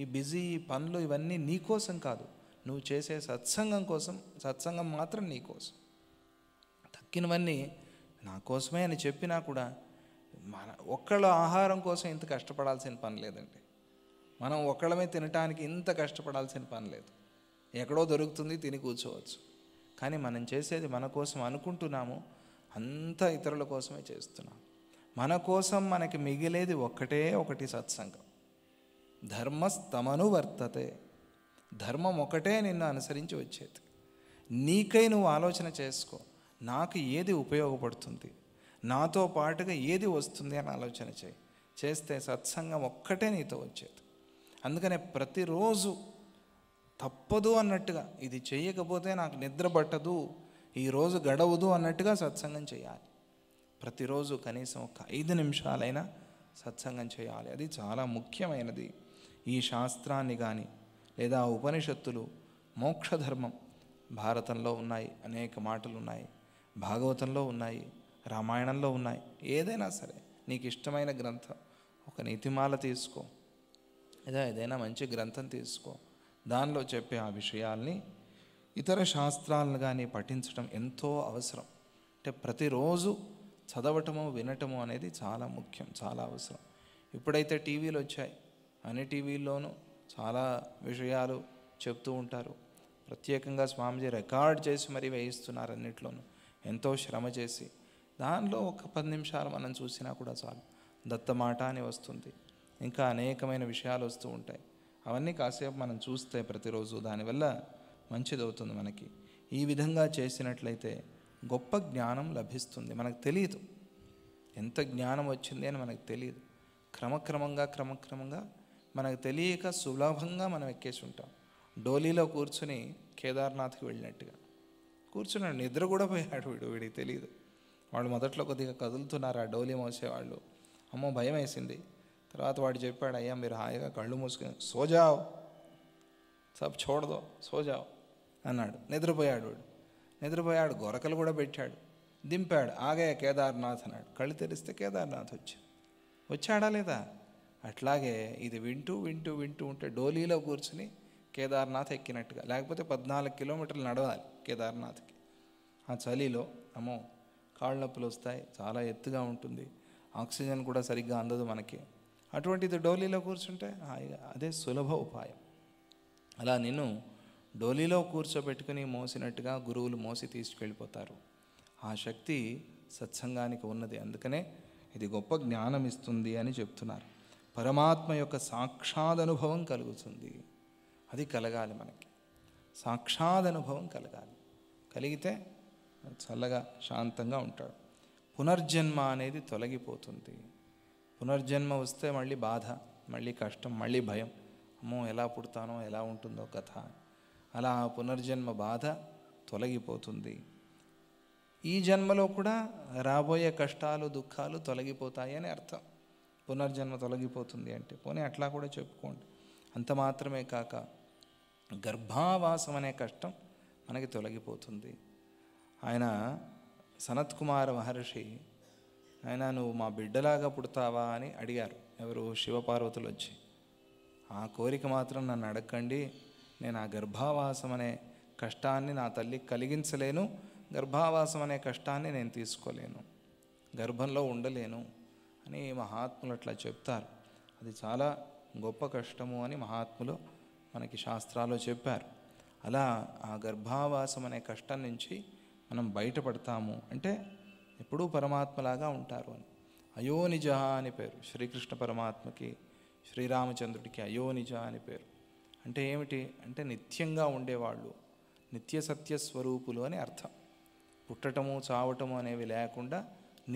ఈ బిజీ పనులు ఇవన్నీ నీకోసం కాదు నువ్వు చేసే సత్సంగం కోసం సత్సంగం మాత్రం నీకోసం తక్కినవన్నీ నా కోసమే అని చెప్పినా కూడా మన ఒక్కళ్ళ ఆహారం కోసం ఇంత కష్టపడాల్సిన పని లేదండి మనం ఒక్కళ్ళమే తినటానికి ఇంత కష్టపడాల్సిన పని లేదు ఎక్కడో దొరుకుతుంది తిని కూర్చోవచ్చు కానీ మనం చేసేది మన కోసం అనుకుంటున్నాము అంతా ఇతరుల కోసమే చేస్తున్నాం మన కోసం మనకి మిగిలేది ఒక్కటే ఒకటి సత్సంగం ధర్మస్తమను వర్తతే ధర్మం ఒకటే నిన్ను అనుసరించి వచ్చేది నీకై నువ్వు ఆలోచన చేసుకో నాకు ఏది ఉపయోగపడుతుంది నాతో పాటుగా ఏది వస్తుంది అని ఆలోచన చేయి చేస్తే సత్సంగం ఒక్కటే నీతో వచ్చేది అందుకనే ప్రతిరోజు తప్పదు అన్నట్టుగా ఇది చేయకపోతే నాకు నిద్ర పట్టదు ఈరోజు గడవదు అన్నట్టుగా సత్సంగం చేయాలి ప్రతిరోజు కనీసం ఒక ఐదు నిమిషాలైనా సత్సంగం చేయాలి అది చాలా ముఖ్యమైనది ఈ శాస్త్రాన్ని కానీ లేదా ఉపనిషత్తులు మోక్షధర్మం భారతంలో ఉన్నాయి అనేక మాటలు ఉన్నాయి భాగవతంలో ఉన్నాయి రామాయణంలో ఉన్నాయి ఏదైనా సరే నీకు ఇష్టమైన గ్రంథం ఒక నీతిమాల తీసుకో లేదా ఏదైనా మంచి గ్రంథం తీసుకో దానిలో చెప్పే ఆ విషయాల్ని ఇతర శాస్త్రాలను కానీ పఠించడం ఎంతో అవసరం అంటే ప్రతిరోజు చదవటము వినటము అనేది చాలా ముఖ్యం చాలా అవసరం ఇప్పుడైతే టీవీలు వచ్చాయి అన్ని టీవీల్లోనూ చాలా విషయాలు చెప్తూ ఉంటారు ప్రత్యేకంగా స్వామిజీ రికార్డ్ చేసి మరీ వేయిస్తున్నారు అన్నిట్లోనూ ఎంతో శ్రమ చేసి దానిలో ఒక పది నిమిషాలు మనం చూసినా కూడా చాలు దత్తమాట అని వస్తుంది ఇంకా అనేకమైన విషయాలు వస్తూ ఉంటాయి అవన్నీ కాసేపు మనం చూస్తే ప్రతిరోజు దానివల్ల మంచిదవుతుంది మనకి ఈ విధంగా చేసినట్లయితే గొప్ప జ్ఞానం లభిస్తుంది మనకు తెలియదు ఎంత జ్ఞానం వచ్చింది అని మనకు తెలియదు క్రమక్రమంగా క్రమక్రమంగా మనకు తెలియక సులభంగా మనం ఎక్కేసి ఉంటాం డోలీలో కూర్చుని కేదార్నాథ్కి వెళ్ళినట్టుగా కూర్చున్నాడు నిద్ర కూడా పోయాడు వీడు వీడికి తెలియదు వాళ్ళు మొదట్లో కొద్దిగా కదులుతున్నారు ఆ డోలీ మోసేవాళ్ళు అమ్మో భయం వేసింది తర్వాత వాడు చెప్పాడు అయ్యా మీరు హాయిగా కళ్ళు మూసుకుని సోజావ్ సబ్ చూడదు సోజావ్ అన్నాడు నిద్రపోయాడు వాడు నిద్రపోయాడు గొరకలు కూడా పెట్టాడు దింపాడు ఆగే కేదార్నాథ్ అన్నాడు కళ్ళు తెరిస్తే కేదార్నాథ్ వచ్చాడు వచ్చాడా లేదా అట్లాగే ఇది వింటూ వింటూ వింటూ ఉంటే డోలీలో కూర్చుని కేదార్నాథ్ ఎక్కినట్టుగా లేకపోతే పద్నాలుగు కిలోమీటర్లు నడవాలి కేదార్నాథ్కి ఆ చలిలో అమ్మో కాళ్ళ నొప్పులు వస్తాయి చాలా ఎత్తుగా ఉంటుంది ఆక్సిజన్ కూడా సరిగ్గా అందదు మనకి అటువంటిది డోలీలో కూర్చుంటే హాయిగా అదే సులభ ఉపాయం అలా నిన్ను డోలీలో కూర్చోబెట్టుకుని మోసినట్టుగా గురువులు మోసి తీసుకెళ్ళిపోతారు ఆ శక్తి సత్సంగానికి ఉన్నది అందుకనే ఇది గొప్ప జ్ఞానం ఇస్తుంది అని చెప్తున్నారు పరమాత్మ యొక్క సాక్షాదనుభవం కలుగుతుంది అది కలగాలి మనకి సాక్షాదనుభవం కలగాలి కలిగితే చల్లగా శాంతంగా ఉంటాడు పునర్జన్మ అనేది తొలగిపోతుంది పునర్జన్మ వస్తే మళ్ళీ బాధ మళ్ళీ కష్టం మళ్ళీ భయం అమ్మో ఎలా పుడతానో ఎలా ఉంటుందో కథ అలా ఆ పునర్జన్మ బాధ తొలగిపోతుంది ఈ జన్మలో కూడా రాబోయే కష్టాలు దుఃఖాలు తొలగిపోతాయి అని అర్థం పునర్జన్మ తొలగిపోతుంది అంటే పోనీ అట్లా కూడా చెప్పుకోండి అంత మాత్రమే కాక గర్భావాసం అనే కష్టం మనకి తొలగిపోతుంది ఆయన సనత్ కుమార్ మహర్షి ఆయన నువ్వు మా బిడ్డలాగా పుడతావా అని అడిగారు ఎవరు శివపార్వతులు వచ్చి ఆ కోరిక మాత్రం నన్ను అడగండి నేను ఆ గర్భావాసం అనే కష్టాన్ని నా తల్లి కలిగించలేను గర్భావాసం అనే కష్టాన్ని నేను తీసుకోలేను గర్భంలో ఉండలేను అని మహాత్ములు అట్లా చెప్తారు అది చాలా గొప్ప కష్టము అని మహాత్ములు మనకి శాస్త్రాలు చెప్పారు అలా ఆ గర్భావాసం అనే కష్టం నుంచి మనం బయటపడతాము అంటే ఎప్పుడూ పరమాత్మలాగా ఉంటారు అని అయోనిజ అని పేరు శ్రీకృష్ణ పరమాత్మకి శ్రీరామచంద్రుడికి అయోనిజ అని పేరు అంటే ఏమిటి అంటే నిత్యంగా ఉండేవాళ్ళు నిత్య సత్య స్వరూపులు అని అర్థం పుట్టటము చావటము అనేవి లేకుండా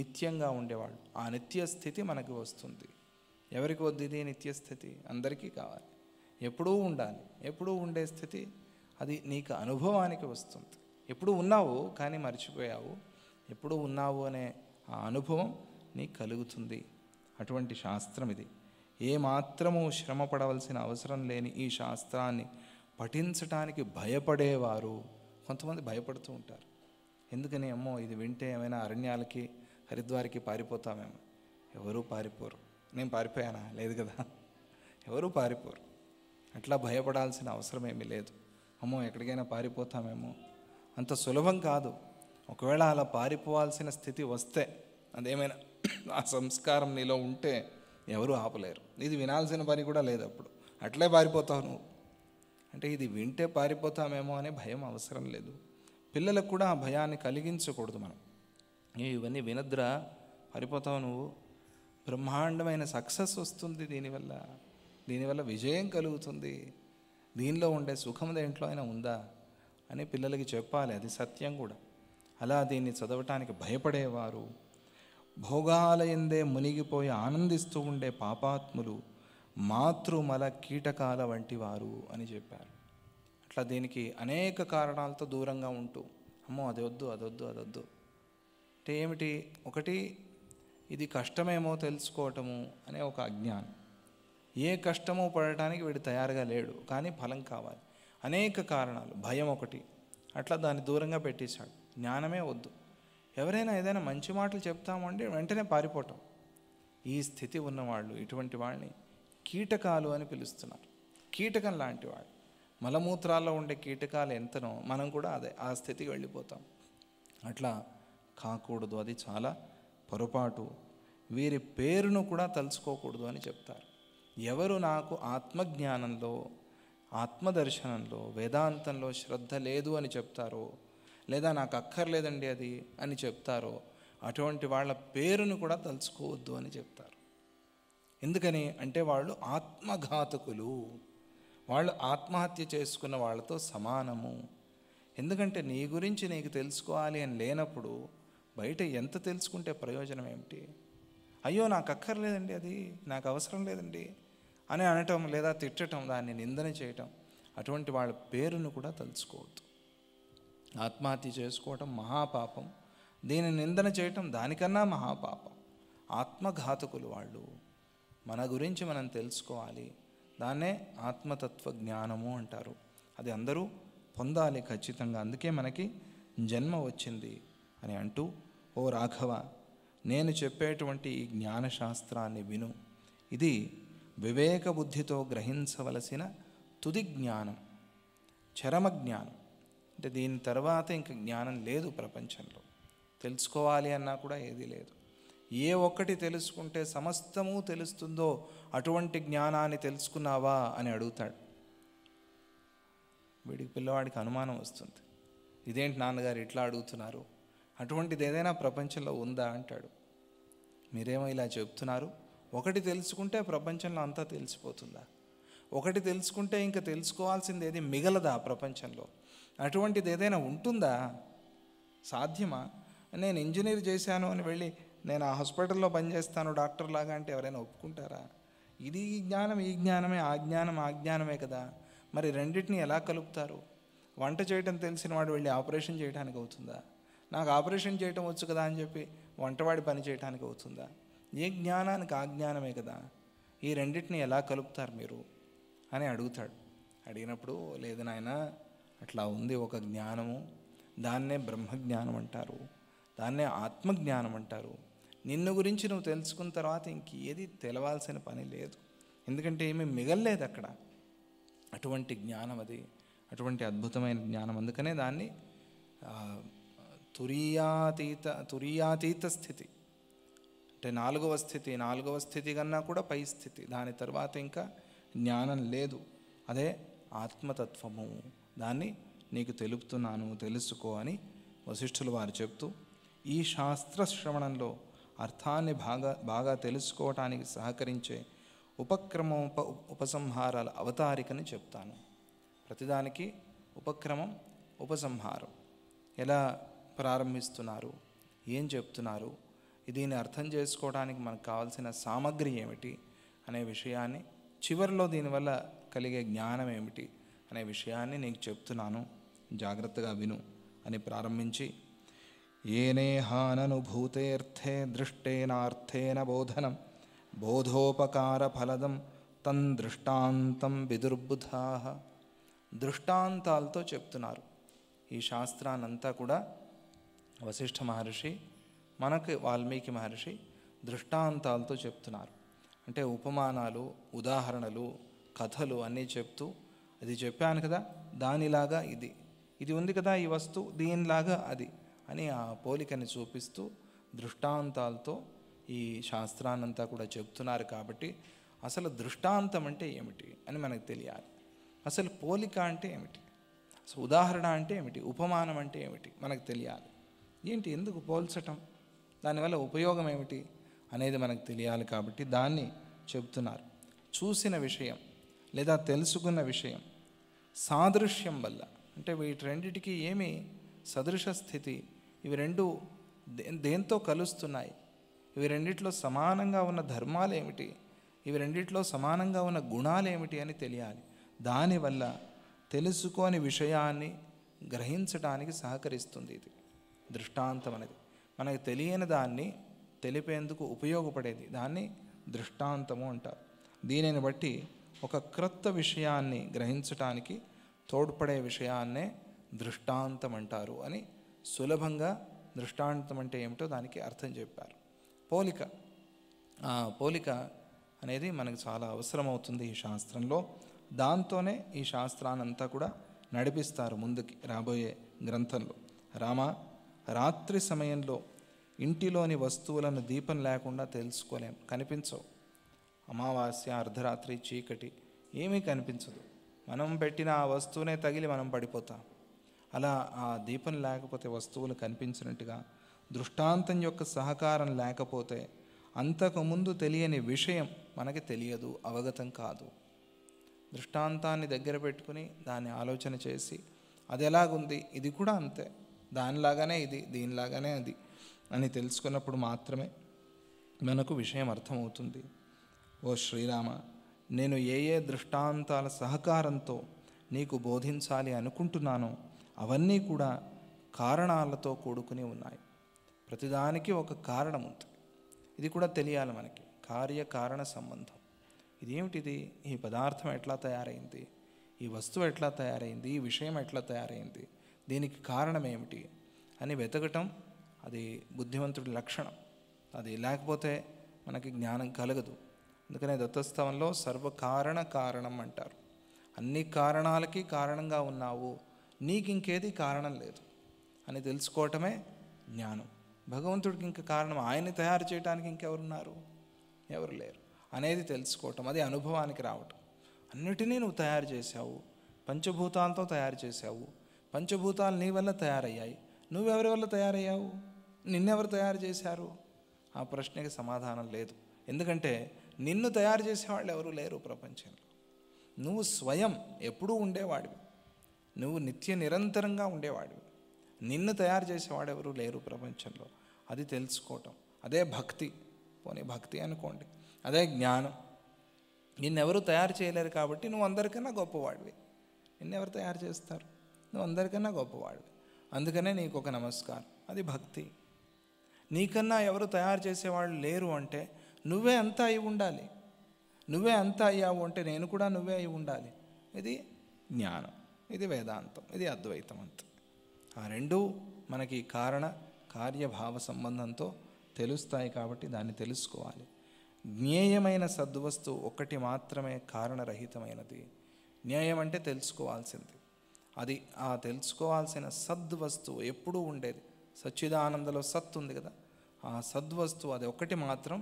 నిత్యంగా ఉండేవాళ్ళు ఆ నిత్య స్థితి మనకి వస్తుంది ఎవరికి వద్దుది నిత్య స్థితి అందరికీ కావాలి ఎప్పుడూ ఉండాలి ఎప్పుడూ ఉండే స్థితి అది నీకు అనుభవానికి వస్తుంది ఎప్పుడు ఉన్నావు కానీ మర్చిపోయావు ఎప్పుడూ ఉన్నావు అనే ఆ అనుభవం నీకు కలుగుతుంది అటువంటి శాస్త్రం ఇది ఏమాత్రము శ్రమ పడవలసిన అవసరం లేని ఈ శాస్త్రాన్ని పఠించటానికి భయపడేవారు కొంతమంది భయపడుతూ ఉంటారు ఎందుకని అమ్మో ఇది వింటే ఏమైనా అరణ్యాలకి హరిద్వార్కి పారిపోతామేమో ఎవరూ పారిపోరు నేను పారిపోయానా లేదు కదా ఎవరూ పారిపోరు అట్లా భయపడాల్సిన అవసరం ఏమీ లేదు అమ్మో ఎక్కడికైనా పారిపోతామేమో అంత సులభం కాదు ఒకవేళ అలా పారిపోవాల్సిన స్థితి వస్తే అదేమైనా ఆ సంస్కారం నీలో ఉంటే ఎవరు ఆపలేరు ఇది వినాల్సిన పని కూడా లేదు అప్పుడు అట్లే పారిపోతావు నువ్వు అంటే ఇది వింటే పారిపోతామేమో అనే భయం అవసరం లేదు పిల్లలకు కూడా ఆ భయాన్ని కలిగించకూడదు మనం ఇవన్నీ వినద్రా పారిపోతావు నువ్వు బ్రహ్మాండమైన సక్సెస్ వస్తుంది దీనివల్ల దీనివల్ల విజయం కలుగుతుంది దీనిలో ఉండే సుఖం దేంట్లో అయినా ఉందా అని పిల్లలకి చెప్పాలి అది సత్యం కూడా అలా దీన్ని చదవటానికి భయపడేవారు భోగాలయందే మునిగిపోయి ఆనందిస్తూ ఉండే పాపాత్ములు మాతృమల కీటకాల వంటివారు అని చెప్పారు అట్లా దీనికి అనేక కారణాలతో దూరంగా ఉంటూ అమ్మో అదొద్దు అదొద్దు అదొద్దు అంటే ఏమిటి ఒకటి ఇది కష్టమేమో తెలుసుకోవటము అనే ఒక అజ్ఞానం ఏ కష్టమో పడటానికి వీడు తయారుగా లేడు కానీ ఫలం కావాలి అనేక కారణాలు భయం ఒకటి అట్లా దాన్ని దూరంగా పెట్టేశాడు జ్ఞానమే వద్దు ఎవరైనా ఏదైనా మంచి మాటలు చెప్తామంటే వెంటనే పారిపోవటం ఈ స్థితి ఉన్నవాళ్ళు ఇటువంటి వాళ్ళని కీటకాలు అని పిలుస్తున్నారు కీటకం లాంటి వాళ్ళు మలమూత్రాల్లో ఉండే కీటకాలు ఎంతనో మనం కూడా అదే ఆ స్థితికి వెళ్ళిపోతాం అట్లా కాకూడదు అది చాలా పొరపాటు వీరి పేరును కూడా తలుచుకోకూడదు అని చెప్తారు ఎవరు నాకు ఆత్మజ్ఞానంలో ఆత్మదర్శనంలో వేదాంతంలో శ్రద్ధ లేదు అని చెప్తారో లేదా నాకు అక్కర్లేదండి అది అని చెప్తారో అటువంటి వాళ్ళ పేరును కూడా తలుచుకోవద్దు అని చెప్తారు ఎందుకని అంటే వాళ్ళు ఆత్మఘాతకులు వాళ్ళు ఆత్మహత్య చేసుకున్న వాళ్ళతో సమానము ఎందుకంటే నీ గురించి నీకు తెలుసుకోవాలి అని లేనప్పుడు బయట ఎంత తెలుసుకుంటే ప్రయోజనం ఏమిటి అయ్యో నాకు అక్కర్లేదండి అది నాకు అవసరం లేదండి అని అనటం లేదా తిట్టడం దాన్ని నిందన చేయటం అటువంటి వాళ్ళ పేరును కూడా తలుచుకోవద్దు ఆత్మహత్య చేసుకోవటం మహాపాపం దీని నిందన చేయటం దానికన్నా మహాపాపం ఆత్మఘాతకులు వాళ్ళు మన గురించి మనం తెలుసుకోవాలి దాన్నే ఆత్మతత్వ జ్ఞానము అంటారు అది అందరూ పొందాలి ఖచ్చితంగా అందుకే మనకి జన్మ వచ్చింది అని అంటూ ఓ రాఘవ నేను చెప్పేటువంటి ఈ జ్ఞానశాస్త్రాన్ని విను ఇది వివేక బుద్ధితో గ్రహించవలసిన తుది జ్ఞానం చరమ జ్ఞానం అంటే దీని తర్వాత ఇంక జ్ఞానం లేదు ప్రపంచంలో తెలుసుకోవాలి అన్నా కూడా ఏదీ లేదు ఏ ఒక్కటి తెలుసుకుంటే సమస్తము తెలుస్తుందో అటువంటి జ్ఞానాన్ని తెలుసుకున్నావా అని అడుగుతాడు వీడికి పిల్లవాడికి అనుమానం వస్తుంది ఇదేంటి నాన్నగారు ఇట్లా అడుగుతున్నారు అటువంటిది ఏదైనా ప్రపంచంలో ఉందా అంటాడు మీరేమో ఇలా చెప్తున్నారు ఒకటి తెలుసుకుంటే ప్రపంచంలో అంతా తెలిసిపోతుందా ఒకటి తెలుసుకుంటే ఇంకా తెలుసుకోవాల్సింది ఏది మిగలదా ప్రపంచంలో అటువంటిది ఏదైనా ఉంటుందా సాధ్యమా నేను ఇంజనీర్ చేశాను అని వెళ్ళి నేను ఆ హాస్పిటల్లో పనిచేస్తాను డాక్టర్ లాగా అంటే ఎవరైనా ఒప్పుకుంటారా ఇది ఈ జ్ఞానం ఈ జ్ఞానమే ఆ జ్ఞానం ఆ జ్ఞానమే కదా మరి రెండింటిని ఎలా కలుపుతారు వంట చేయటం తెలిసిన వాడు వెళ్ళి ఆపరేషన్ చేయడానికి అవుతుందా నాకు ఆపరేషన్ చేయటం వచ్చు కదా అని చెప్పి వంటవాడి పని చేయడానికి అవుతుందా ఏ జ్ఞానానికి ఆ జ్ఞానమే కదా ఈ రెండింటిని ఎలా కలుపుతారు మీరు అని అడుగుతాడు అడిగినప్పుడు లేదు నాయన అట్లా ఉంది ఒక జ్ఞానము దాన్నే బ్రహ్మజ్ఞానం అంటారు దాన్నే ఆత్మజ్ఞానం అంటారు నిన్ను గురించి నువ్వు తెలుసుకున్న తర్వాత ఇంకేది తెలవాల్సిన పని లేదు ఎందుకంటే ఏమీ మిగల్లేదు అక్కడ అటువంటి జ్ఞానం అది అటువంటి అద్భుతమైన జ్ఞానం అందుకనే దాన్ని తురియాతీత తురియాతీత స్థితి అంటే నాలుగవ స్థితి నాలుగవ స్థితి కన్నా కూడా పై స్థితి దాని తర్వాత ఇంకా జ్ఞానం లేదు అదే ఆత్మతత్వము దాన్ని నీకు తెలుపుతున్నాను తెలుసుకో అని వశిష్ఠులు వారు చెప్తూ ఈ శాస్త్ర శ్రవణంలో అర్థాన్ని బాగా బాగా తెలుసుకోవటానికి సహకరించే ఉపక్రమం ఉప ఉపసంహారాల అవతారికని చెప్తాను ప్రతిదానికి ఉపక్రమం ఉపసంహారం ఎలా ప్రారంభిస్తున్నారు ఏం చెప్తున్నారు దీన్ని అర్థం చేసుకోవడానికి మనకు కావాల్సిన సామగ్రి ఏమిటి అనే విషయాన్ని చివరిలో దీనివల్ల కలిగే జ్ఞానం ఏమిటి అనే విషయాన్ని నీకు చెప్తున్నాను జాగ్రత్తగా విను అని ప్రారంభించి ఏనేహాననుభూతేర్థే దృష్టేనార్థేన బోధనం బోధోపకార ఫలదం తన్ దృష్టాంతం విదుర్బుధాహ దృష్టాంతాలతో చెప్తున్నారు ఈ శాస్త్రానంతా కూడా వశిష్ఠ మహర్షి మనకు వాల్మీకి మహర్షి దృష్టాంతాలతో చెప్తున్నారు అంటే ఉపమానాలు ఉదాహరణలు కథలు అన్నీ చెప్తూ అది చెప్పాను కదా దానిలాగా ఇది ఇది ఉంది కదా ఈ వస్తువు దీనిలాగా అది అని ఆ పోలికని చూపిస్తూ దృష్టాంతాలతో ఈ శాస్త్రాన్నంతా కూడా చెప్తున్నారు కాబట్టి అసలు దృష్టాంతం అంటే ఏమిటి అని మనకు తెలియాలి అసలు పోలిక అంటే ఏమిటి అసలు ఉదాహరణ అంటే ఏమిటి ఉపమానం అంటే ఏమిటి మనకు తెలియాలి ఏంటి ఎందుకు పోల్చటం దానివల్ల ఉపయోగం ఏమిటి అనేది మనకు తెలియాలి కాబట్టి దాన్ని చెబుతున్నారు చూసిన విషయం లేదా తెలుసుకున్న విషయం సాదృశ్యం వల్ల అంటే వీటి ఏమి సదృశ స్థితి ఇవి రెండు దేంతో కలుస్తున్నాయి ఇవి రెండిట్లో సమానంగా ఉన్న ధర్మాలు ఏమిటి ఇవి రెండిట్లో సమానంగా ఉన్న గుణాలు ఏమిటి అని తెలియాలి దానివల్ల తెలుసుకోని విషయాన్ని గ్రహించడానికి సహకరిస్తుంది ఇది దృష్టాంతం అనేది మనకు తెలియని దాన్ని తెలిపేందుకు ఉపయోగపడేది దాన్ని దృష్టాంతము అంటారు దీనిని బట్టి ఒక క్రొత్త విషయాన్ని గ్రహించటానికి తోడ్పడే విషయాన్నే దృష్టాంతం అంటారు అని సులభంగా దృష్టాంతం అంటే ఏమిటో దానికి అర్థం చెప్పారు పోలిక పోలిక అనేది మనకు చాలా అవసరమవుతుంది ఈ శాస్త్రంలో దాంతోనే ఈ శాస్త్రాన్నంతా కూడా నడిపిస్తారు ముందుకి రాబోయే గ్రంథంలో రామ రాత్రి సమయంలో ఇంటిలోని వస్తువులను దీపం లేకుండా తెలుసుకోలేం కనిపించవు అమావాస్య అర్ధరాత్రి చీకటి ఏమీ కనిపించదు మనం పెట్టిన ఆ వస్తువునే తగిలి మనం పడిపోతాం అలా ఆ దీపం లేకపోతే వస్తువులు కనిపించినట్టుగా దృష్టాంతం యొక్క సహకారం లేకపోతే అంతకుముందు తెలియని విషయం మనకి తెలియదు అవగతం కాదు దృష్టాంతాన్ని దగ్గర పెట్టుకుని దాన్ని ఆలోచన చేసి అది ఎలాగుంది ఇది కూడా అంతే దానిలాగానే ఇది దీనిలాగానే అది అని తెలుసుకున్నప్పుడు మాత్రమే మనకు విషయం అర్థమవుతుంది ఓ శ్రీరామ నేను ఏ ఏ దృష్టాంతాల సహకారంతో నీకు బోధించాలి అనుకుంటున్నానో అవన్నీ కూడా కారణాలతో కూడుకుని ఉన్నాయి ప్రతిదానికి ఒక కారణం ఉంది ఇది కూడా తెలియాలి మనకి కార్యకారణ సంబంధం ఇదేమిటిది ఈ పదార్థం ఎట్లా తయారైంది ఈ వస్తువు ఎట్లా తయారైంది ఈ విషయం ఎట్లా తయారైంది దీనికి కారణం ఏమిటి అని వెతకటం అది బుద్ధిమంతుడి లక్షణం అది లేకపోతే మనకి జ్ఞానం కలగదు అందుకనే దత్తస్థవంలో సర్వకారణ కారణం అంటారు అన్ని కారణాలకి కారణంగా ఉన్నావు నీకు ఇంకేది కారణం లేదు అని తెలుసుకోవటమే జ్ఞానం భగవంతుడికి ఇంకా కారణం ఆయన్ని తయారు చేయడానికి ఇంకెవరున్నారు ఎవరు లేరు అనేది తెలుసుకోవటం అది అనుభవానికి రావటం అన్నిటినీ నువ్వు తయారు చేశావు పంచభూతాలతో తయారు చేశావు పంచభూతాలు నీ వల్ల తయారయ్యాయి నువ్వెవరి వల్ల తయారయ్యావు నిన్నెవరు తయారు చేశారు ఆ ప్రశ్నకి సమాధానం లేదు ఎందుకంటే నిన్ను తయారు చేసేవాళ్ళు ఎవరూ లేరు ప్రపంచంలో నువ్వు స్వయం ఎప్పుడూ ఉండేవాడివి నువ్వు నిత్య నిరంతరంగా ఉండేవాడివి నిన్ను తయారు చేసేవాడు ఎవరు లేరు ప్రపంచంలో అది తెలుసుకోవటం అదే భక్తి పోనీ భక్తి అనుకోండి అదే జ్ఞానం నిన్నెవరు తయారు చేయలేరు కాబట్టి నువ్వు అందరికన్నా గొప్పవాడివి నిన్నెవరు తయారు చేస్తారు నువ్వు అందరికన్నా గొప్పవాడు అందుకనే నీకు ఒక నమస్కారం అది భక్తి నీకన్నా ఎవరు తయారు చేసేవాళ్ళు లేరు అంటే నువ్వే అంతా అయి ఉండాలి నువ్వే అంతా అయ్యావు అంటే నేను కూడా నువ్వే అయి ఉండాలి ఇది జ్ఞానం ఇది వేదాంతం ఇది అద్వైతం అంత ఆ రెండూ మనకి కారణ కార్యభావ సంబంధంతో తెలుస్తాయి కాబట్టి దాన్ని తెలుసుకోవాలి జ్ఞేయమైన సద్వస్తువు ఒక్కటి మాత్రమే కారణరహితమైనది న్యాయం అంటే తెలుసుకోవాల్సింది అది ఆ తెలుసుకోవాల్సిన సద్వస్తువు ఎప్పుడూ ఉండేది సచ్చిదానందలో సత్ ఉంది కదా ఆ సద్వస్తువు అది ఒకటి మాత్రం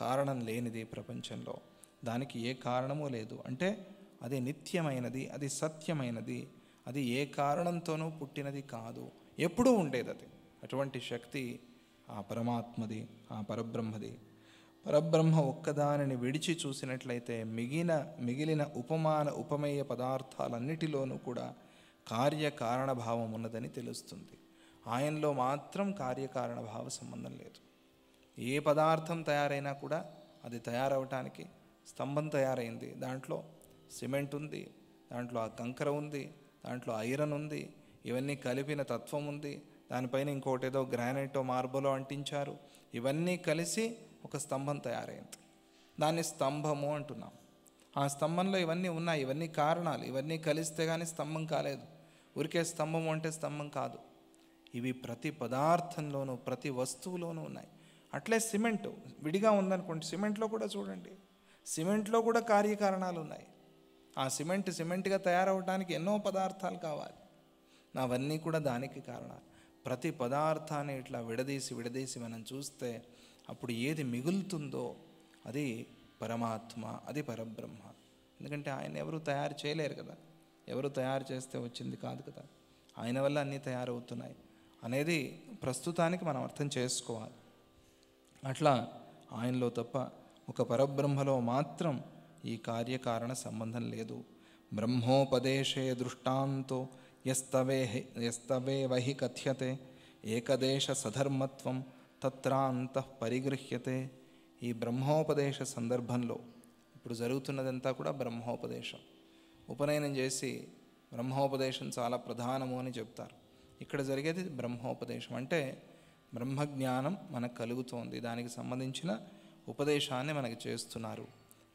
కారణం లేనిది ప్రపంచంలో దానికి ఏ కారణమూ లేదు అంటే అది నిత్యమైనది అది సత్యమైనది అది ఏ కారణంతోనూ పుట్టినది కాదు ఎప్పుడూ ఉండేది అది అటువంటి శక్తి ఆ పరమాత్మది ఆ పరబ్రహ్మది పరబ్రహ్మ ఒక్కదానిని విడిచి చూసినట్లయితే మిగిలిన మిగిలిన ఉపమాన ఉపమేయ పదార్థాలన్నిటిలోనూ కూడా కార్యకారణ భావం ఉన్నదని తెలుస్తుంది ఆయనలో మాత్రం కార్యకారణ భావ సంబంధం లేదు ఏ పదార్థం తయారైనా కూడా అది తయారవటానికి స్తంభం తయారైంది దాంట్లో సిమెంట్ ఉంది దాంట్లో ఆ కంకర ఉంది దాంట్లో ఐరన్ ఉంది ఇవన్నీ కలిపిన తత్వం ఉంది దానిపైన ఇంకోటి ఏదో గ్రానైటో మార్బలో అంటించారు ఇవన్నీ కలిసి ఒక స్తంభం తయారైంది దాన్ని స్తంభము అంటున్నాం ఆ స్తంభంలో ఇవన్నీ ఉన్నాయి ఇవన్నీ కారణాలు ఇవన్నీ కలిస్తే కానీ స్తంభం కాలేదు ఊరికే స్తంభం అంటే స్తంభం కాదు ఇవి ప్రతి పదార్థంలోనూ ప్రతి వస్తువులోనూ ఉన్నాయి అట్లే సిమెంట్ విడిగా ఉందనుకోండి సిమెంట్లో కూడా చూడండి సిమెంట్లో కూడా కార్యకారణాలు ఉన్నాయి ఆ సిమెంట్ సిమెంట్గా తయారవడానికి ఎన్నో పదార్థాలు కావాలి అవన్నీ కూడా దానికి కారణాలు ప్రతి పదార్థాన్ని ఇట్లా విడదీసి విడదీసి మనం చూస్తే అప్పుడు ఏది మిగులుతుందో అది పరమాత్మ అది పరబ్రహ్మ ఎందుకంటే ఆయన ఎవరు తయారు చేయలేరు కదా ఎవరు తయారు చేస్తే వచ్చింది కాదు కదా ఆయన వల్ల అన్నీ తయారవుతున్నాయి అనేది ప్రస్తుతానికి మనం అర్థం చేసుకోవాలి అట్లా ఆయనలో తప్ప ఒక పరబ్రహ్మలో మాత్రం ఈ కార్యకారణ సంబంధం లేదు బ్రహ్మోపదేశే దృష్టాంతో ఎస్తవే ఎస్తవే వహి కథ్యతే ఏకదేశ సధర్మత్వం తత్రాంత పరిగృహ్యతే ఈ బ్రహ్మోపదేశ సందర్భంలో ఇప్పుడు జరుగుతున్నదంతా కూడా బ్రహ్మోపదేశం ఉపనయనం చేసి బ్రహ్మోపదేశం చాలా ప్రధానము అని చెప్తారు ఇక్కడ జరిగేది బ్రహ్మోపదేశం అంటే బ్రహ్మజ్ఞానం మనకు కలుగుతోంది దానికి సంబంధించిన ఉపదేశాన్ని మనకు చేస్తున్నారు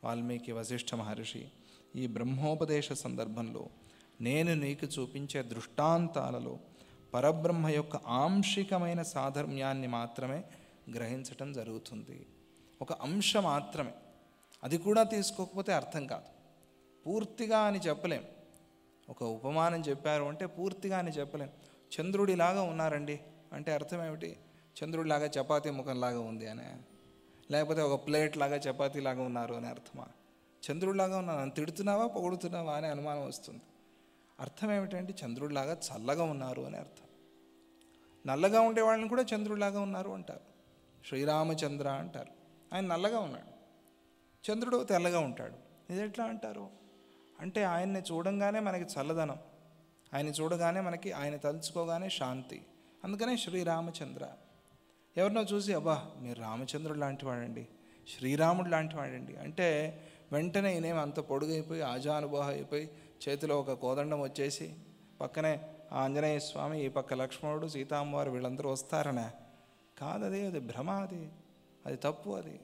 వాల్మీకి వశిష్ఠ మహర్షి ఈ బ్రహ్మోపదేశ సందర్భంలో నేను నీకు చూపించే దృష్టాంతాలలో పరబ్రహ్మ యొక్క ఆంశికమైన సాధర్మ్యాన్ని మాత్రమే గ్రహించటం జరుగుతుంది ఒక అంశం మాత్రమే అది కూడా తీసుకోకపోతే అర్థం కాదు పూర్తిగా అని చెప్పలేం ఒక ఉపమానం చెప్పారు అంటే పూర్తిగా అని చెప్పలేం చంద్రుడిలాగా ఉన్నారండి అంటే అర్థం ఏమిటి చంద్రుడిలాగా చపాతి ముఖంలాగా ఉంది అని లేకపోతే ఒక ప్లేట్ లాగా చపాతీ లాగా ఉన్నారు అని అర్థమా చంద్రుడిలాగా ఉన్నాను తిడుతున్నావా పొగుడుతున్నావా అనే అనుమానం వస్తుంది అర్థం ఏమిటంటే చంద్రుడిలాగా చల్లగా ఉన్నారు అని అర్థం నల్లగా ఉండే వాళ్ళని కూడా చంద్రుడిలాగా ఉన్నారు అంటారు శ్రీరామచంద్ర అంటారు ఆయన నల్లగా ఉన్నాడు చంద్రుడు తెల్లగా ఉంటాడు ఇది ఎట్లా అంటారు అంటే ఆయన్ని చూడంగానే మనకి చల్లదనం ఆయన చూడగానే మనకి ఆయన తలుచుకోగానే శాంతి అందుకనే శ్రీరామచంద్ర ఎవరినో చూసి అబ్బా మీరు రామచంద్రుడు లాంటి వాడండి శ్రీరాముడు లాంటి వాడండి అంటే వెంటనే ఈయనేం అంత పొడుగైపోయి ఆజానుభవ అయిపోయి చేతిలో ఒక కోదండం వచ్చేసి పక్కనే ఆంజనేయ స్వామి ఈ పక్క లక్ష్మణుడు సీతామ్మవారు వీళ్ళందరూ వస్తారనే కాదు అది అది భ్రమ అది అది తప్పు అది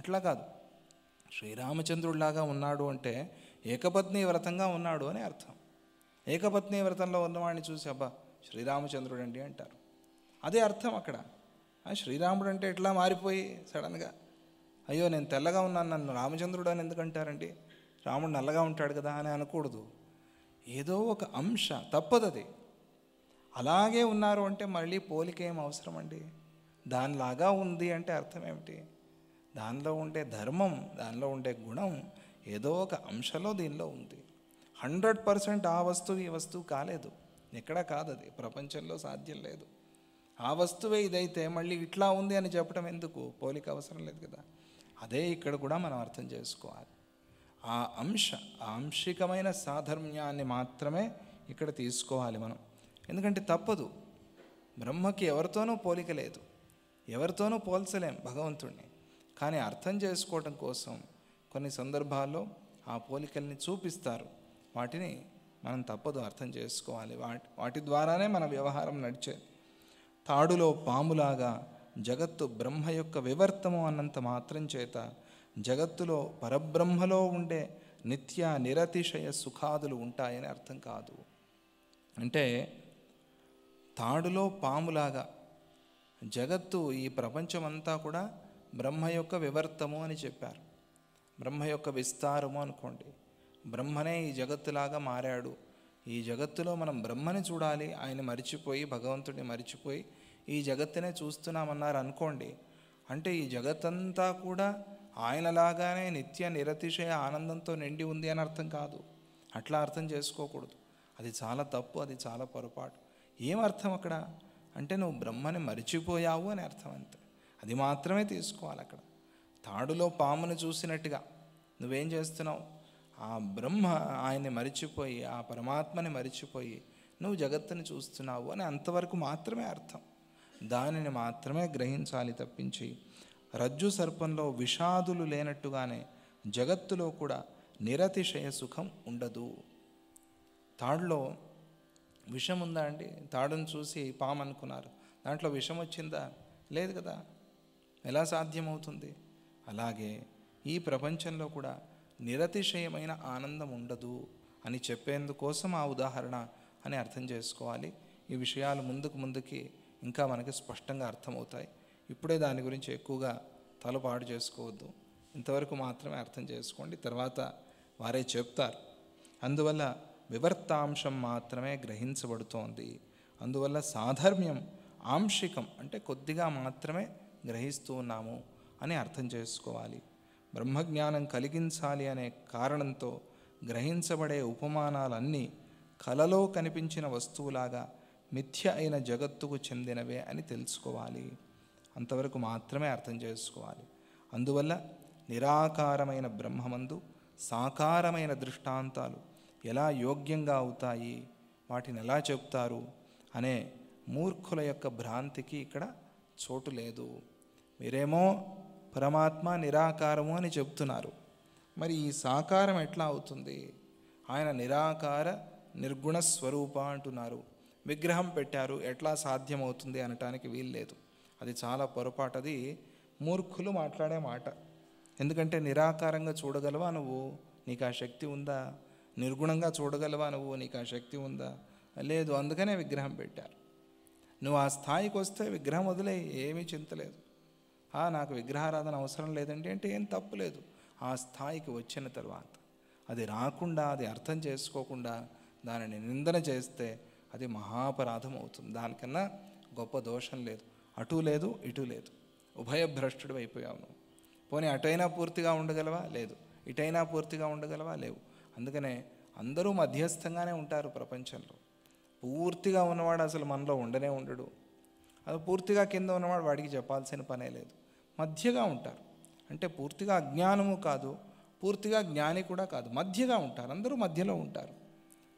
అట్లా కాదు శ్రీరామచంద్రుడిలాగా ఉన్నాడు అంటే ఏకపత్ని వ్రతంగా ఉన్నాడు అని అర్థం ఏకపత్ని వ్రతంలో ఉన్నవాడిని చూసి అబ్బా శ్రీరామచంద్రుడు అండి అంటారు అదే అర్థం అక్కడ శ్రీరాముడు అంటే ఎట్లా మారిపోయి సడన్గా అయ్యో నేను తెల్లగా ఉన్నాను నన్ను రామచంద్రుడు అని ఎందుకంటారండి రాముడు నల్లగా ఉంటాడు కదా అని అనకూడదు ఏదో ఒక అంశ తప్పదు అది అలాగే ఉన్నారు అంటే మళ్ళీ పోలిక ఏం అవసరం అండి దానిలాగా ఉంది అంటే అర్థం ఏమిటి దానిలో ఉండే ధర్మం దానిలో ఉండే గుణం ఏదో ఒక అంశలో దీనిలో ఉంది హండ్రెడ్ పర్సెంట్ ఆ వస్తువు ఈ వస్తువు కాలేదు ఎక్కడా కాదు అది ప్రపంచంలో సాధ్యం లేదు ఆ వస్తువే ఇదైతే మళ్ళీ ఇట్లా ఉంది అని చెప్పడం ఎందుకు పోలిక అవసరం లేదు కదా అదే ఇక్కడ కూడా మనం అర్థం చేసుకోవాలి ఆ అంశ ఆంశికమైన సాధర్మ్యాన్ని మాత్రమే ఇక్కడ తీసుకోవాలి మనం ఎందుకంటే తప్పదు బ్రహ్మకి ఎవరితోనూ పోలిక లేదు ఎవరితోనూ పోల్చలేం భగవంతుణ్ణి కానీ అర్థం చేసుకోవటం కోసం కొన్ని సందర్భాల్లో ఆ పోలికల్ని చూపిస్తారు వాటిని మనం తప్పదు అర్థం చేసుకోవాలి వాటి వాటి ద్వారానే మన వ్యవహారం నడిచే తాడులో పాములాగా జగత్తు బ్రహ్మ యొక్క వివర్తము అన్నంత మాత్రం చేత జగత్తులో పరబ్రహ్మలో ఉండే నిత్య నిరతిశయ సుఖాదులు ఉంటాయని అర్థం కాదు అంటే తాడులో పాములాగా జగత్తు ఈ ప్రపంచమంతా కూడా బ్రహ్మ యొక్క వివర్తము అని చెప్పారు బ్రహ్మ యొక్క విస్తారము అనుకోండి బ్రహ్మనే ఈ జగత్తులాగా మారాడు ఈ జగత్తులో మనం బ్రహ్మని చూడాలి ఆయన మరిచిపోయి భగవంతుడిని మరిచిపోయి ఈ జగత్తునే చూస్తున్నామన్నారు అనుకోండి అంటే ఈ జగత్తంతా కూడా ఆయనలాగానే నిత్య నిరతిశయ ఆనందంతో నిండి ఉంది అని అర్థం కాదు అట్లా అర్థం చేసుకోకూడదు అది చాలా తప్పు అది చాలా పొరపాటు ఏమర్థం అక్కడ అంటే నువ్వు బ్రహ్మని మరిచిపోయావు అని అర్థం అంతే అది మాత్రమే తీసుకోవాలి అక్కడ తాడులో పామును చూసినట్టుగా నువ్వేం చేస్తున్నావు ఆ బ్రహ్మ ఆయన్ని మరిచిపోయి ఆ పరమాత్మని మరిచిపోయి నువ్వు జగత్తుని చూస్తున్నావు అని అంతవరకు మాత్రమే అర్థం దానిని మాత్రమే గ్రహించాలి తప్పించి రజ్జు సర్పంలో విషాదులు లేనట్టుగానే జగత్తులో కూడా నిరతిశయ సుఖం ఉండదు తాడులో విషం ఉందా అండి తాడును చూసి పాము అనుకున్నారు దాంట్లో విషం వచ్చిందా లేదు కదా ఎలా సాధ్యమవుతుంది అలాగే ఈ ప్రపంచంలో కూడా నిరతిశయమైన ఆనందం ఉండదు అని చెప్పేందుకోసం ఆ ఉదాహరణ అని అర్థం చేసుకోవాలి ఈ విషయాలు ముందుకు ముందుకి ఇంకా మనకి స్పష్టంగా అర్థమవుతాయి ఇప్పుడే దాని గురించి ఎక్కువగా తలపాటు చేసుకోవద్దు ఇంతవరకు మాత్రమే అర్థం చేసుకోండి తర్వాత వారే చెప్తారు అందువల్ల వివర్తాంశం మాత్రమే గ్రహించబడుతోంది అందువల్ల సాధర్మ్యం ఆంశికం అంటే కొద్దిగా మాత్రమే గ్రహిస్తూ ఉన్నాము అని అర్థం చేసుకోవాలి బ్రహ్మజ్ఞానం కలిగించాలి అనే కారణంతో గ్రహించబడే ఉపమానాలన్నీ కలలో కనిపించిన వస్తువులాగా మిథ్య అయిన జగత్తుకు చెందినవే అని తెలుసుకోవాలి అంతవరకు మాత్రమే అర్థం చేసుకోవాలి అందువల్ల నిరాకారమైన బ్రహ్మమందు సాకారమైన దృష్టాంతాలు ఎలా యోగ్యంగా అవుతాయి వాటిని ఎలా చెప్తారు అనే మూర్ఖుల యొక్క భ్రాంతికి ఇక్కడ చోటు లేదు మీరేమో పరమాత్మ నిరాకారము అని చెప్తున్నారు మరి ఈ సాకారం ఎట్లా అవుతుంది ఆయన నిరాకార నిర్గుణ స్వరూప అంటున్నారు విగ్రహం పెట్టారు ఎట్లా సాధ్యమవుతుంది అనటానికి వీల్లేదు అది చాలా పొరపాటది మూర్ఖులు మాట్లాడే మాట ఎందుకంటే నిరాకారంగా చూడగలవా నువ్వు నీకు ఆ శక్తి ఉందా నిర్గుణంగా చూడగలవా నువ్వు నీకు ఆ శక్తి ఉందా లేదు అందుకనే విగ్రహం పెట్టారు నువ్వు ఆ స్థాయికి వస్తే విగ్రహం వదిలే ఏమీ చింతలేదు నాకు విగ్రహారాధన అవసరం లేదండి అంటే ఏం తప్పులేదు ఆ స్థాయికి వచ్చిన తర్వాత అది రాకుండా అది అర్థం చేసుకోకుండా దానిని నిందన చేస్తే అది మహాపరాధం అవుతుంది దానికన్నా గొప్ప దోషం లేదు అటు లేదు ఇటు లేదు ఉభయభ్రష్టుడు అయిపోయావు నువ్వు పోనీ అటైనా పూర్తిగా ఉండగలవా లేదు ఇటైనా పూర్తిగా ఉండగలవా లేవు అందుకనే అందరూ మధ్యస్థంగానే ఉంటారు ప్రపంచంలో పూర్తిగా ఉన్నవాడు అసలు మనలో ఉండనే ఉండడు అది పూర్తిగా కింద ఉన్నవాడు వాడికి చెప్పాల్సిన పనే లేదు మధ్యగా ఉంటారు అంటే పూర్తిగా అజ్ఞానము కాదు పూర్తిగా జ్ఞాని కూడా కాదు మధ్యగా ఉంటారు అందరూ మధ్యలో ఉంటారు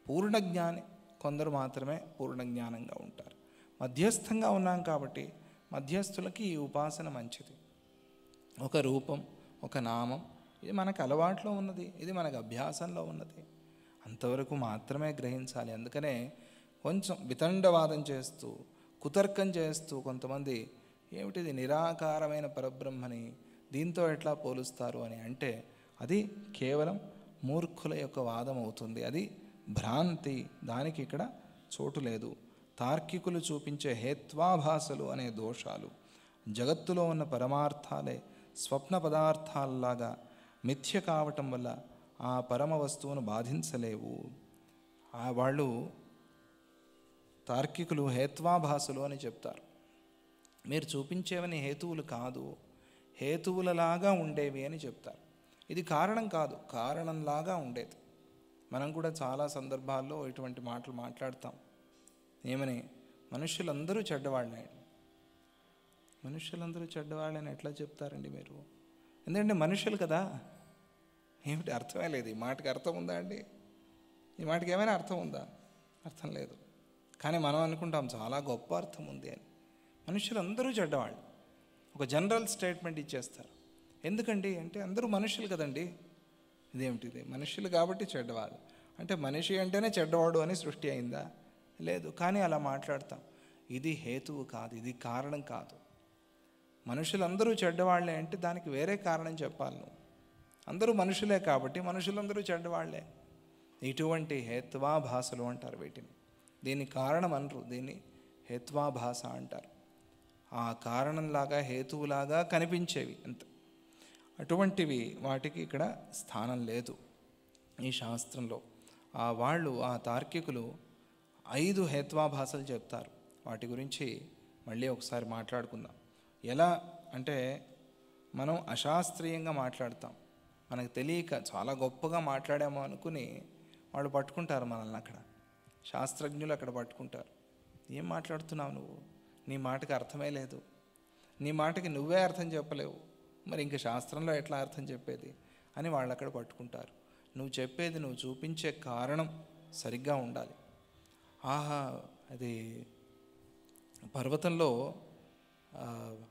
పూర్ణ జ్ఞాని కొందరు మాత్రమే పూర్ణ జ్ఞానంగా ఉంటారు మధ్యస్థంగా ఉన్నాం కాబట్టి మధ్యస్థులకి ఈ ఉపాసన మంచిది ఒక రూపం ఒక నామం ఇది మనకు అలవాట్లో ఉన్నది ఇది మనకు అభ్యాసంలో ఉన్నది అంతవరకు మాత్రమే గ్రహించాలి అందుకనే కొంచెం వితండవాదం చేస్తూ కుతర్కం చేస్తూ కొంతమంది ఏమిటిది నిరాకారమైన పరబ్రహ్మని దీంతో ఎట్లా పోలుస్తారు అని అంటే అది కేవలం మూర్ఖుల యొక్క వాదం అవుతుంది అది భ్రాంతి దానికి ఇక్కడ చోటు లేదు తార్కికులు చూపించే హేత్వాభాసలు అనే దోషాలు జగత్తులో ఉన్న పరమార్థాలే స్వప్న పదార్థాల్లాగా మిథ్య కావటం వల్ల ఆ పరమ వస్తువును బాధించలేవు వాళ్ళు తార్కికులు హేత్వాభాసులు అని చెప్తారు మీరు చూపించేవని హేతువులు కాదు హేతువులలాగా ఉండేవి అని చెప్తారు ఇది కారణం కాదు కారణంలాగా ఉండేది మనం కూడా చాలా సందర్భాల్లో ఇటువంటి మాటలు మాట్లాడతాం ఏమని మనుషులందరూ చెడ్డవాళ్ళని మనుషులందరూ చెడ్డవాళ్ళని ఎట్లా చెప్తారండి మీరు ఎందుకంటే మనుషులు కదా ఏమిటి అర్థమే లేదు ఈ మాటకి అర్థం ఉందా అండి ఈ మాటకి ఏమైనా అర్థం ఉందా అర్థం లేదు కానీ మనం అనుకుంటాం చాలా గొప్ప అర్థం ఉంది అని మనుషులందరూ చెడ్డవాళ్ళు ఒక జనరల్ స్టేట్మెంట్ ఇచ్చేస్తారు ఎందుకండి అంటే అందరూ మనుషులు కదండి ఇదేమిటిది మనుషులు కాబట్టి చెడ్డవాళ్ళు అంటే మనిషి అంటేనే చెడ్డవాడు అని సృష్టి అయిందా లేదు కానీ అలా మాట్లాడతాం ఇది హేతువు కాదు ఇది కారణం కాదు మనుషులందరూ చెడ్డవాళ్లే అంటే దానికి వేరే కారణం చెప్పాలి నువ్వు అందరూ మనుషులే కాబట్టి మనుషులందరూ చెడ్డవాళ్లే ఇటువంటి హేత్వాభాసలు అంటారు వీటిని దీని కారణం అనరు దీన్ని హేత్వాభాస అంటారు ఆ కారణంలాగా హేతువులాగా కనిపించేవి అంత అటువంటివి వాటికి ఇక్కడ స్థానం లేదు ఈ శాస్త్రంలో ఆ వాళ్ళు ఆ తార్కికులు ఐదు హేత్వాభాషలు చెప్తారు వాటి గురించి మళ్ళీ ఒకసారి మాట్లాడుకుందాం ఎలా అంటే మనం అశాస్త్రీయంగా మాట్లాడతాం మనకు తెలియక చాలా గొప్పగా మాట్లాడాము అనుకుని వాళ్ళు పట్టుకుంటారు మనల్ని అక్కడ శాస్త్రజ్ఞులు అక్కడ పట్టుకుంటారు ఏం మాట్లాడుతున్నావు నువ్వు నీ మాటకి అర్థమే లేదు నీ మాటకి నువ్వే అర్థం చెప్పలేవు మరి ఇంక శాస్త్రంలో ఎట్లా అర్థం చెప్పేది అని వాళ్ళు అక్కడ పట్టుకుంటారు నువ్వు చెప్పేది నువ్వు చూపించే కారణం సరిగ్గా ఉండాలి ఆహా అది పర్వతంలో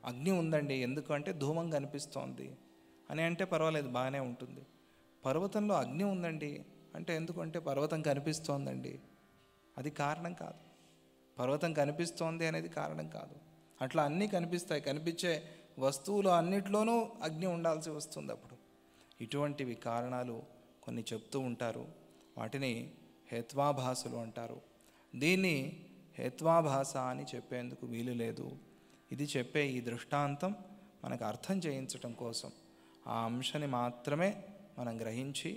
అగ్ని ఉందండి ఎందుకంటే ధూమం కనిపిస్తోంది అని అంటే పర్వాలేదు బాగానే ఉంటుంది పర్వతంలో అగ్ని ఉందండి అంటే ఎందుకంటే పర్వతం కనిపిస్తోందండి అది కారణం కాదు పర్వతం కనిపిస్తోంది అనేది కారణం కాదు అట్లా అన్నీ కనిపిస్తాయి కనిపించే వస్తువులు అన్నిట్లోనూ అగ్ని ఉండాల్సి వస్తుంది అప్పుడు ఇటువంటివి కారణాలు కొన్ని చెప్తూ ఉంటారు వాటిని హేత్వాభాసులు అంటారు దీన్ని హేత్వాభాష అని చెప్పేందుకు వీలు లేదు ఇది చెప్పే ఈ దృష్టాంతం మనకు అర్థం చేయించటం కోసం ఆ అంశని మాత్రమే మనం గ్రహించి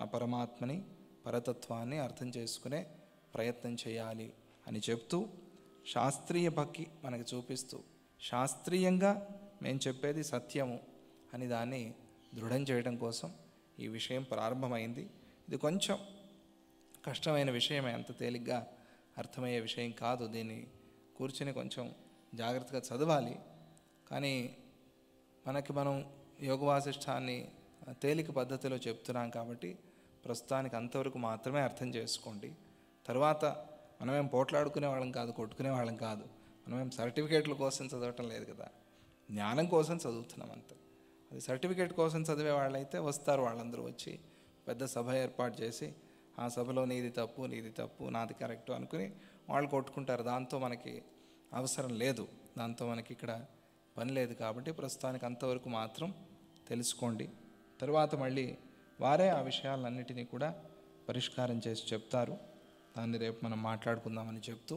ఆ పరమాత్మని పరతత్వాన్ని అర్థం చేసుకునే ప్రయత్నం చేయాలి అని చెప్తూ శాస్త్రీయ భక్తి మనకు చూపిస్తూ శాస్త్రీయంగా మేము చెప్పేది సత్యము అని దాన్ని దృఢం చేయడం కోసం ఈ విషయం ప్రారంభమైంది ఇది కొంచెం కష్టమైన విషయమే అంత తేలిగ్గా అర్థమయ్యే విషయం కాదు దీన్ని కూర్చొని కొంచెం జాగ్రత్తగా చదవాలి కానీ మనకి మనం యోగ వాసిష్టాన్ని తేలిక పద్ధతిలో చెప్తున్నాం కాబట్టి ప్రస్తుతానికి అంతవరకు మాత్రమే అర్థం చేసుకోండి తర్వాత మనమేం పోట్లాడుకునే వాళ్ళం కాదు కొట్టుకునే వాళ్ళం కాదు మనమేం సర్టిఫికేట్ల కోసం చదవటం లేదు కదా జ్ఞానం కోసం చదువుతున్నాం అంతే అది సర్టిఫికేట్ కోసం చదివే వాళ్ళైతే వస్తారు వాళ్ళందరూ వచ్చి పెద్ద సభ ఏర్పాటు చేసి ఆ సభలో నీది తప్పు నీది తప్పు నాది కరెక్ట్ అనుకుని వాళ్ళు కొట్టుకుంటారు దాంతో మనకి అవసరం లేదు దాంతో మనకి ఇక్కడ పని లేదు కాబట్టి ప్రస్తుతానికి అంతవరకు మాత్రం తెలుసుకోండి తరువాత మళ్ళీ వారే ఆ విషయాలన్నిటినీ కూడా పరిష్కారం చేసి చెప్తారు దాన్ని రేపు మనం మాట్లాడుకుందామని చెప్తూ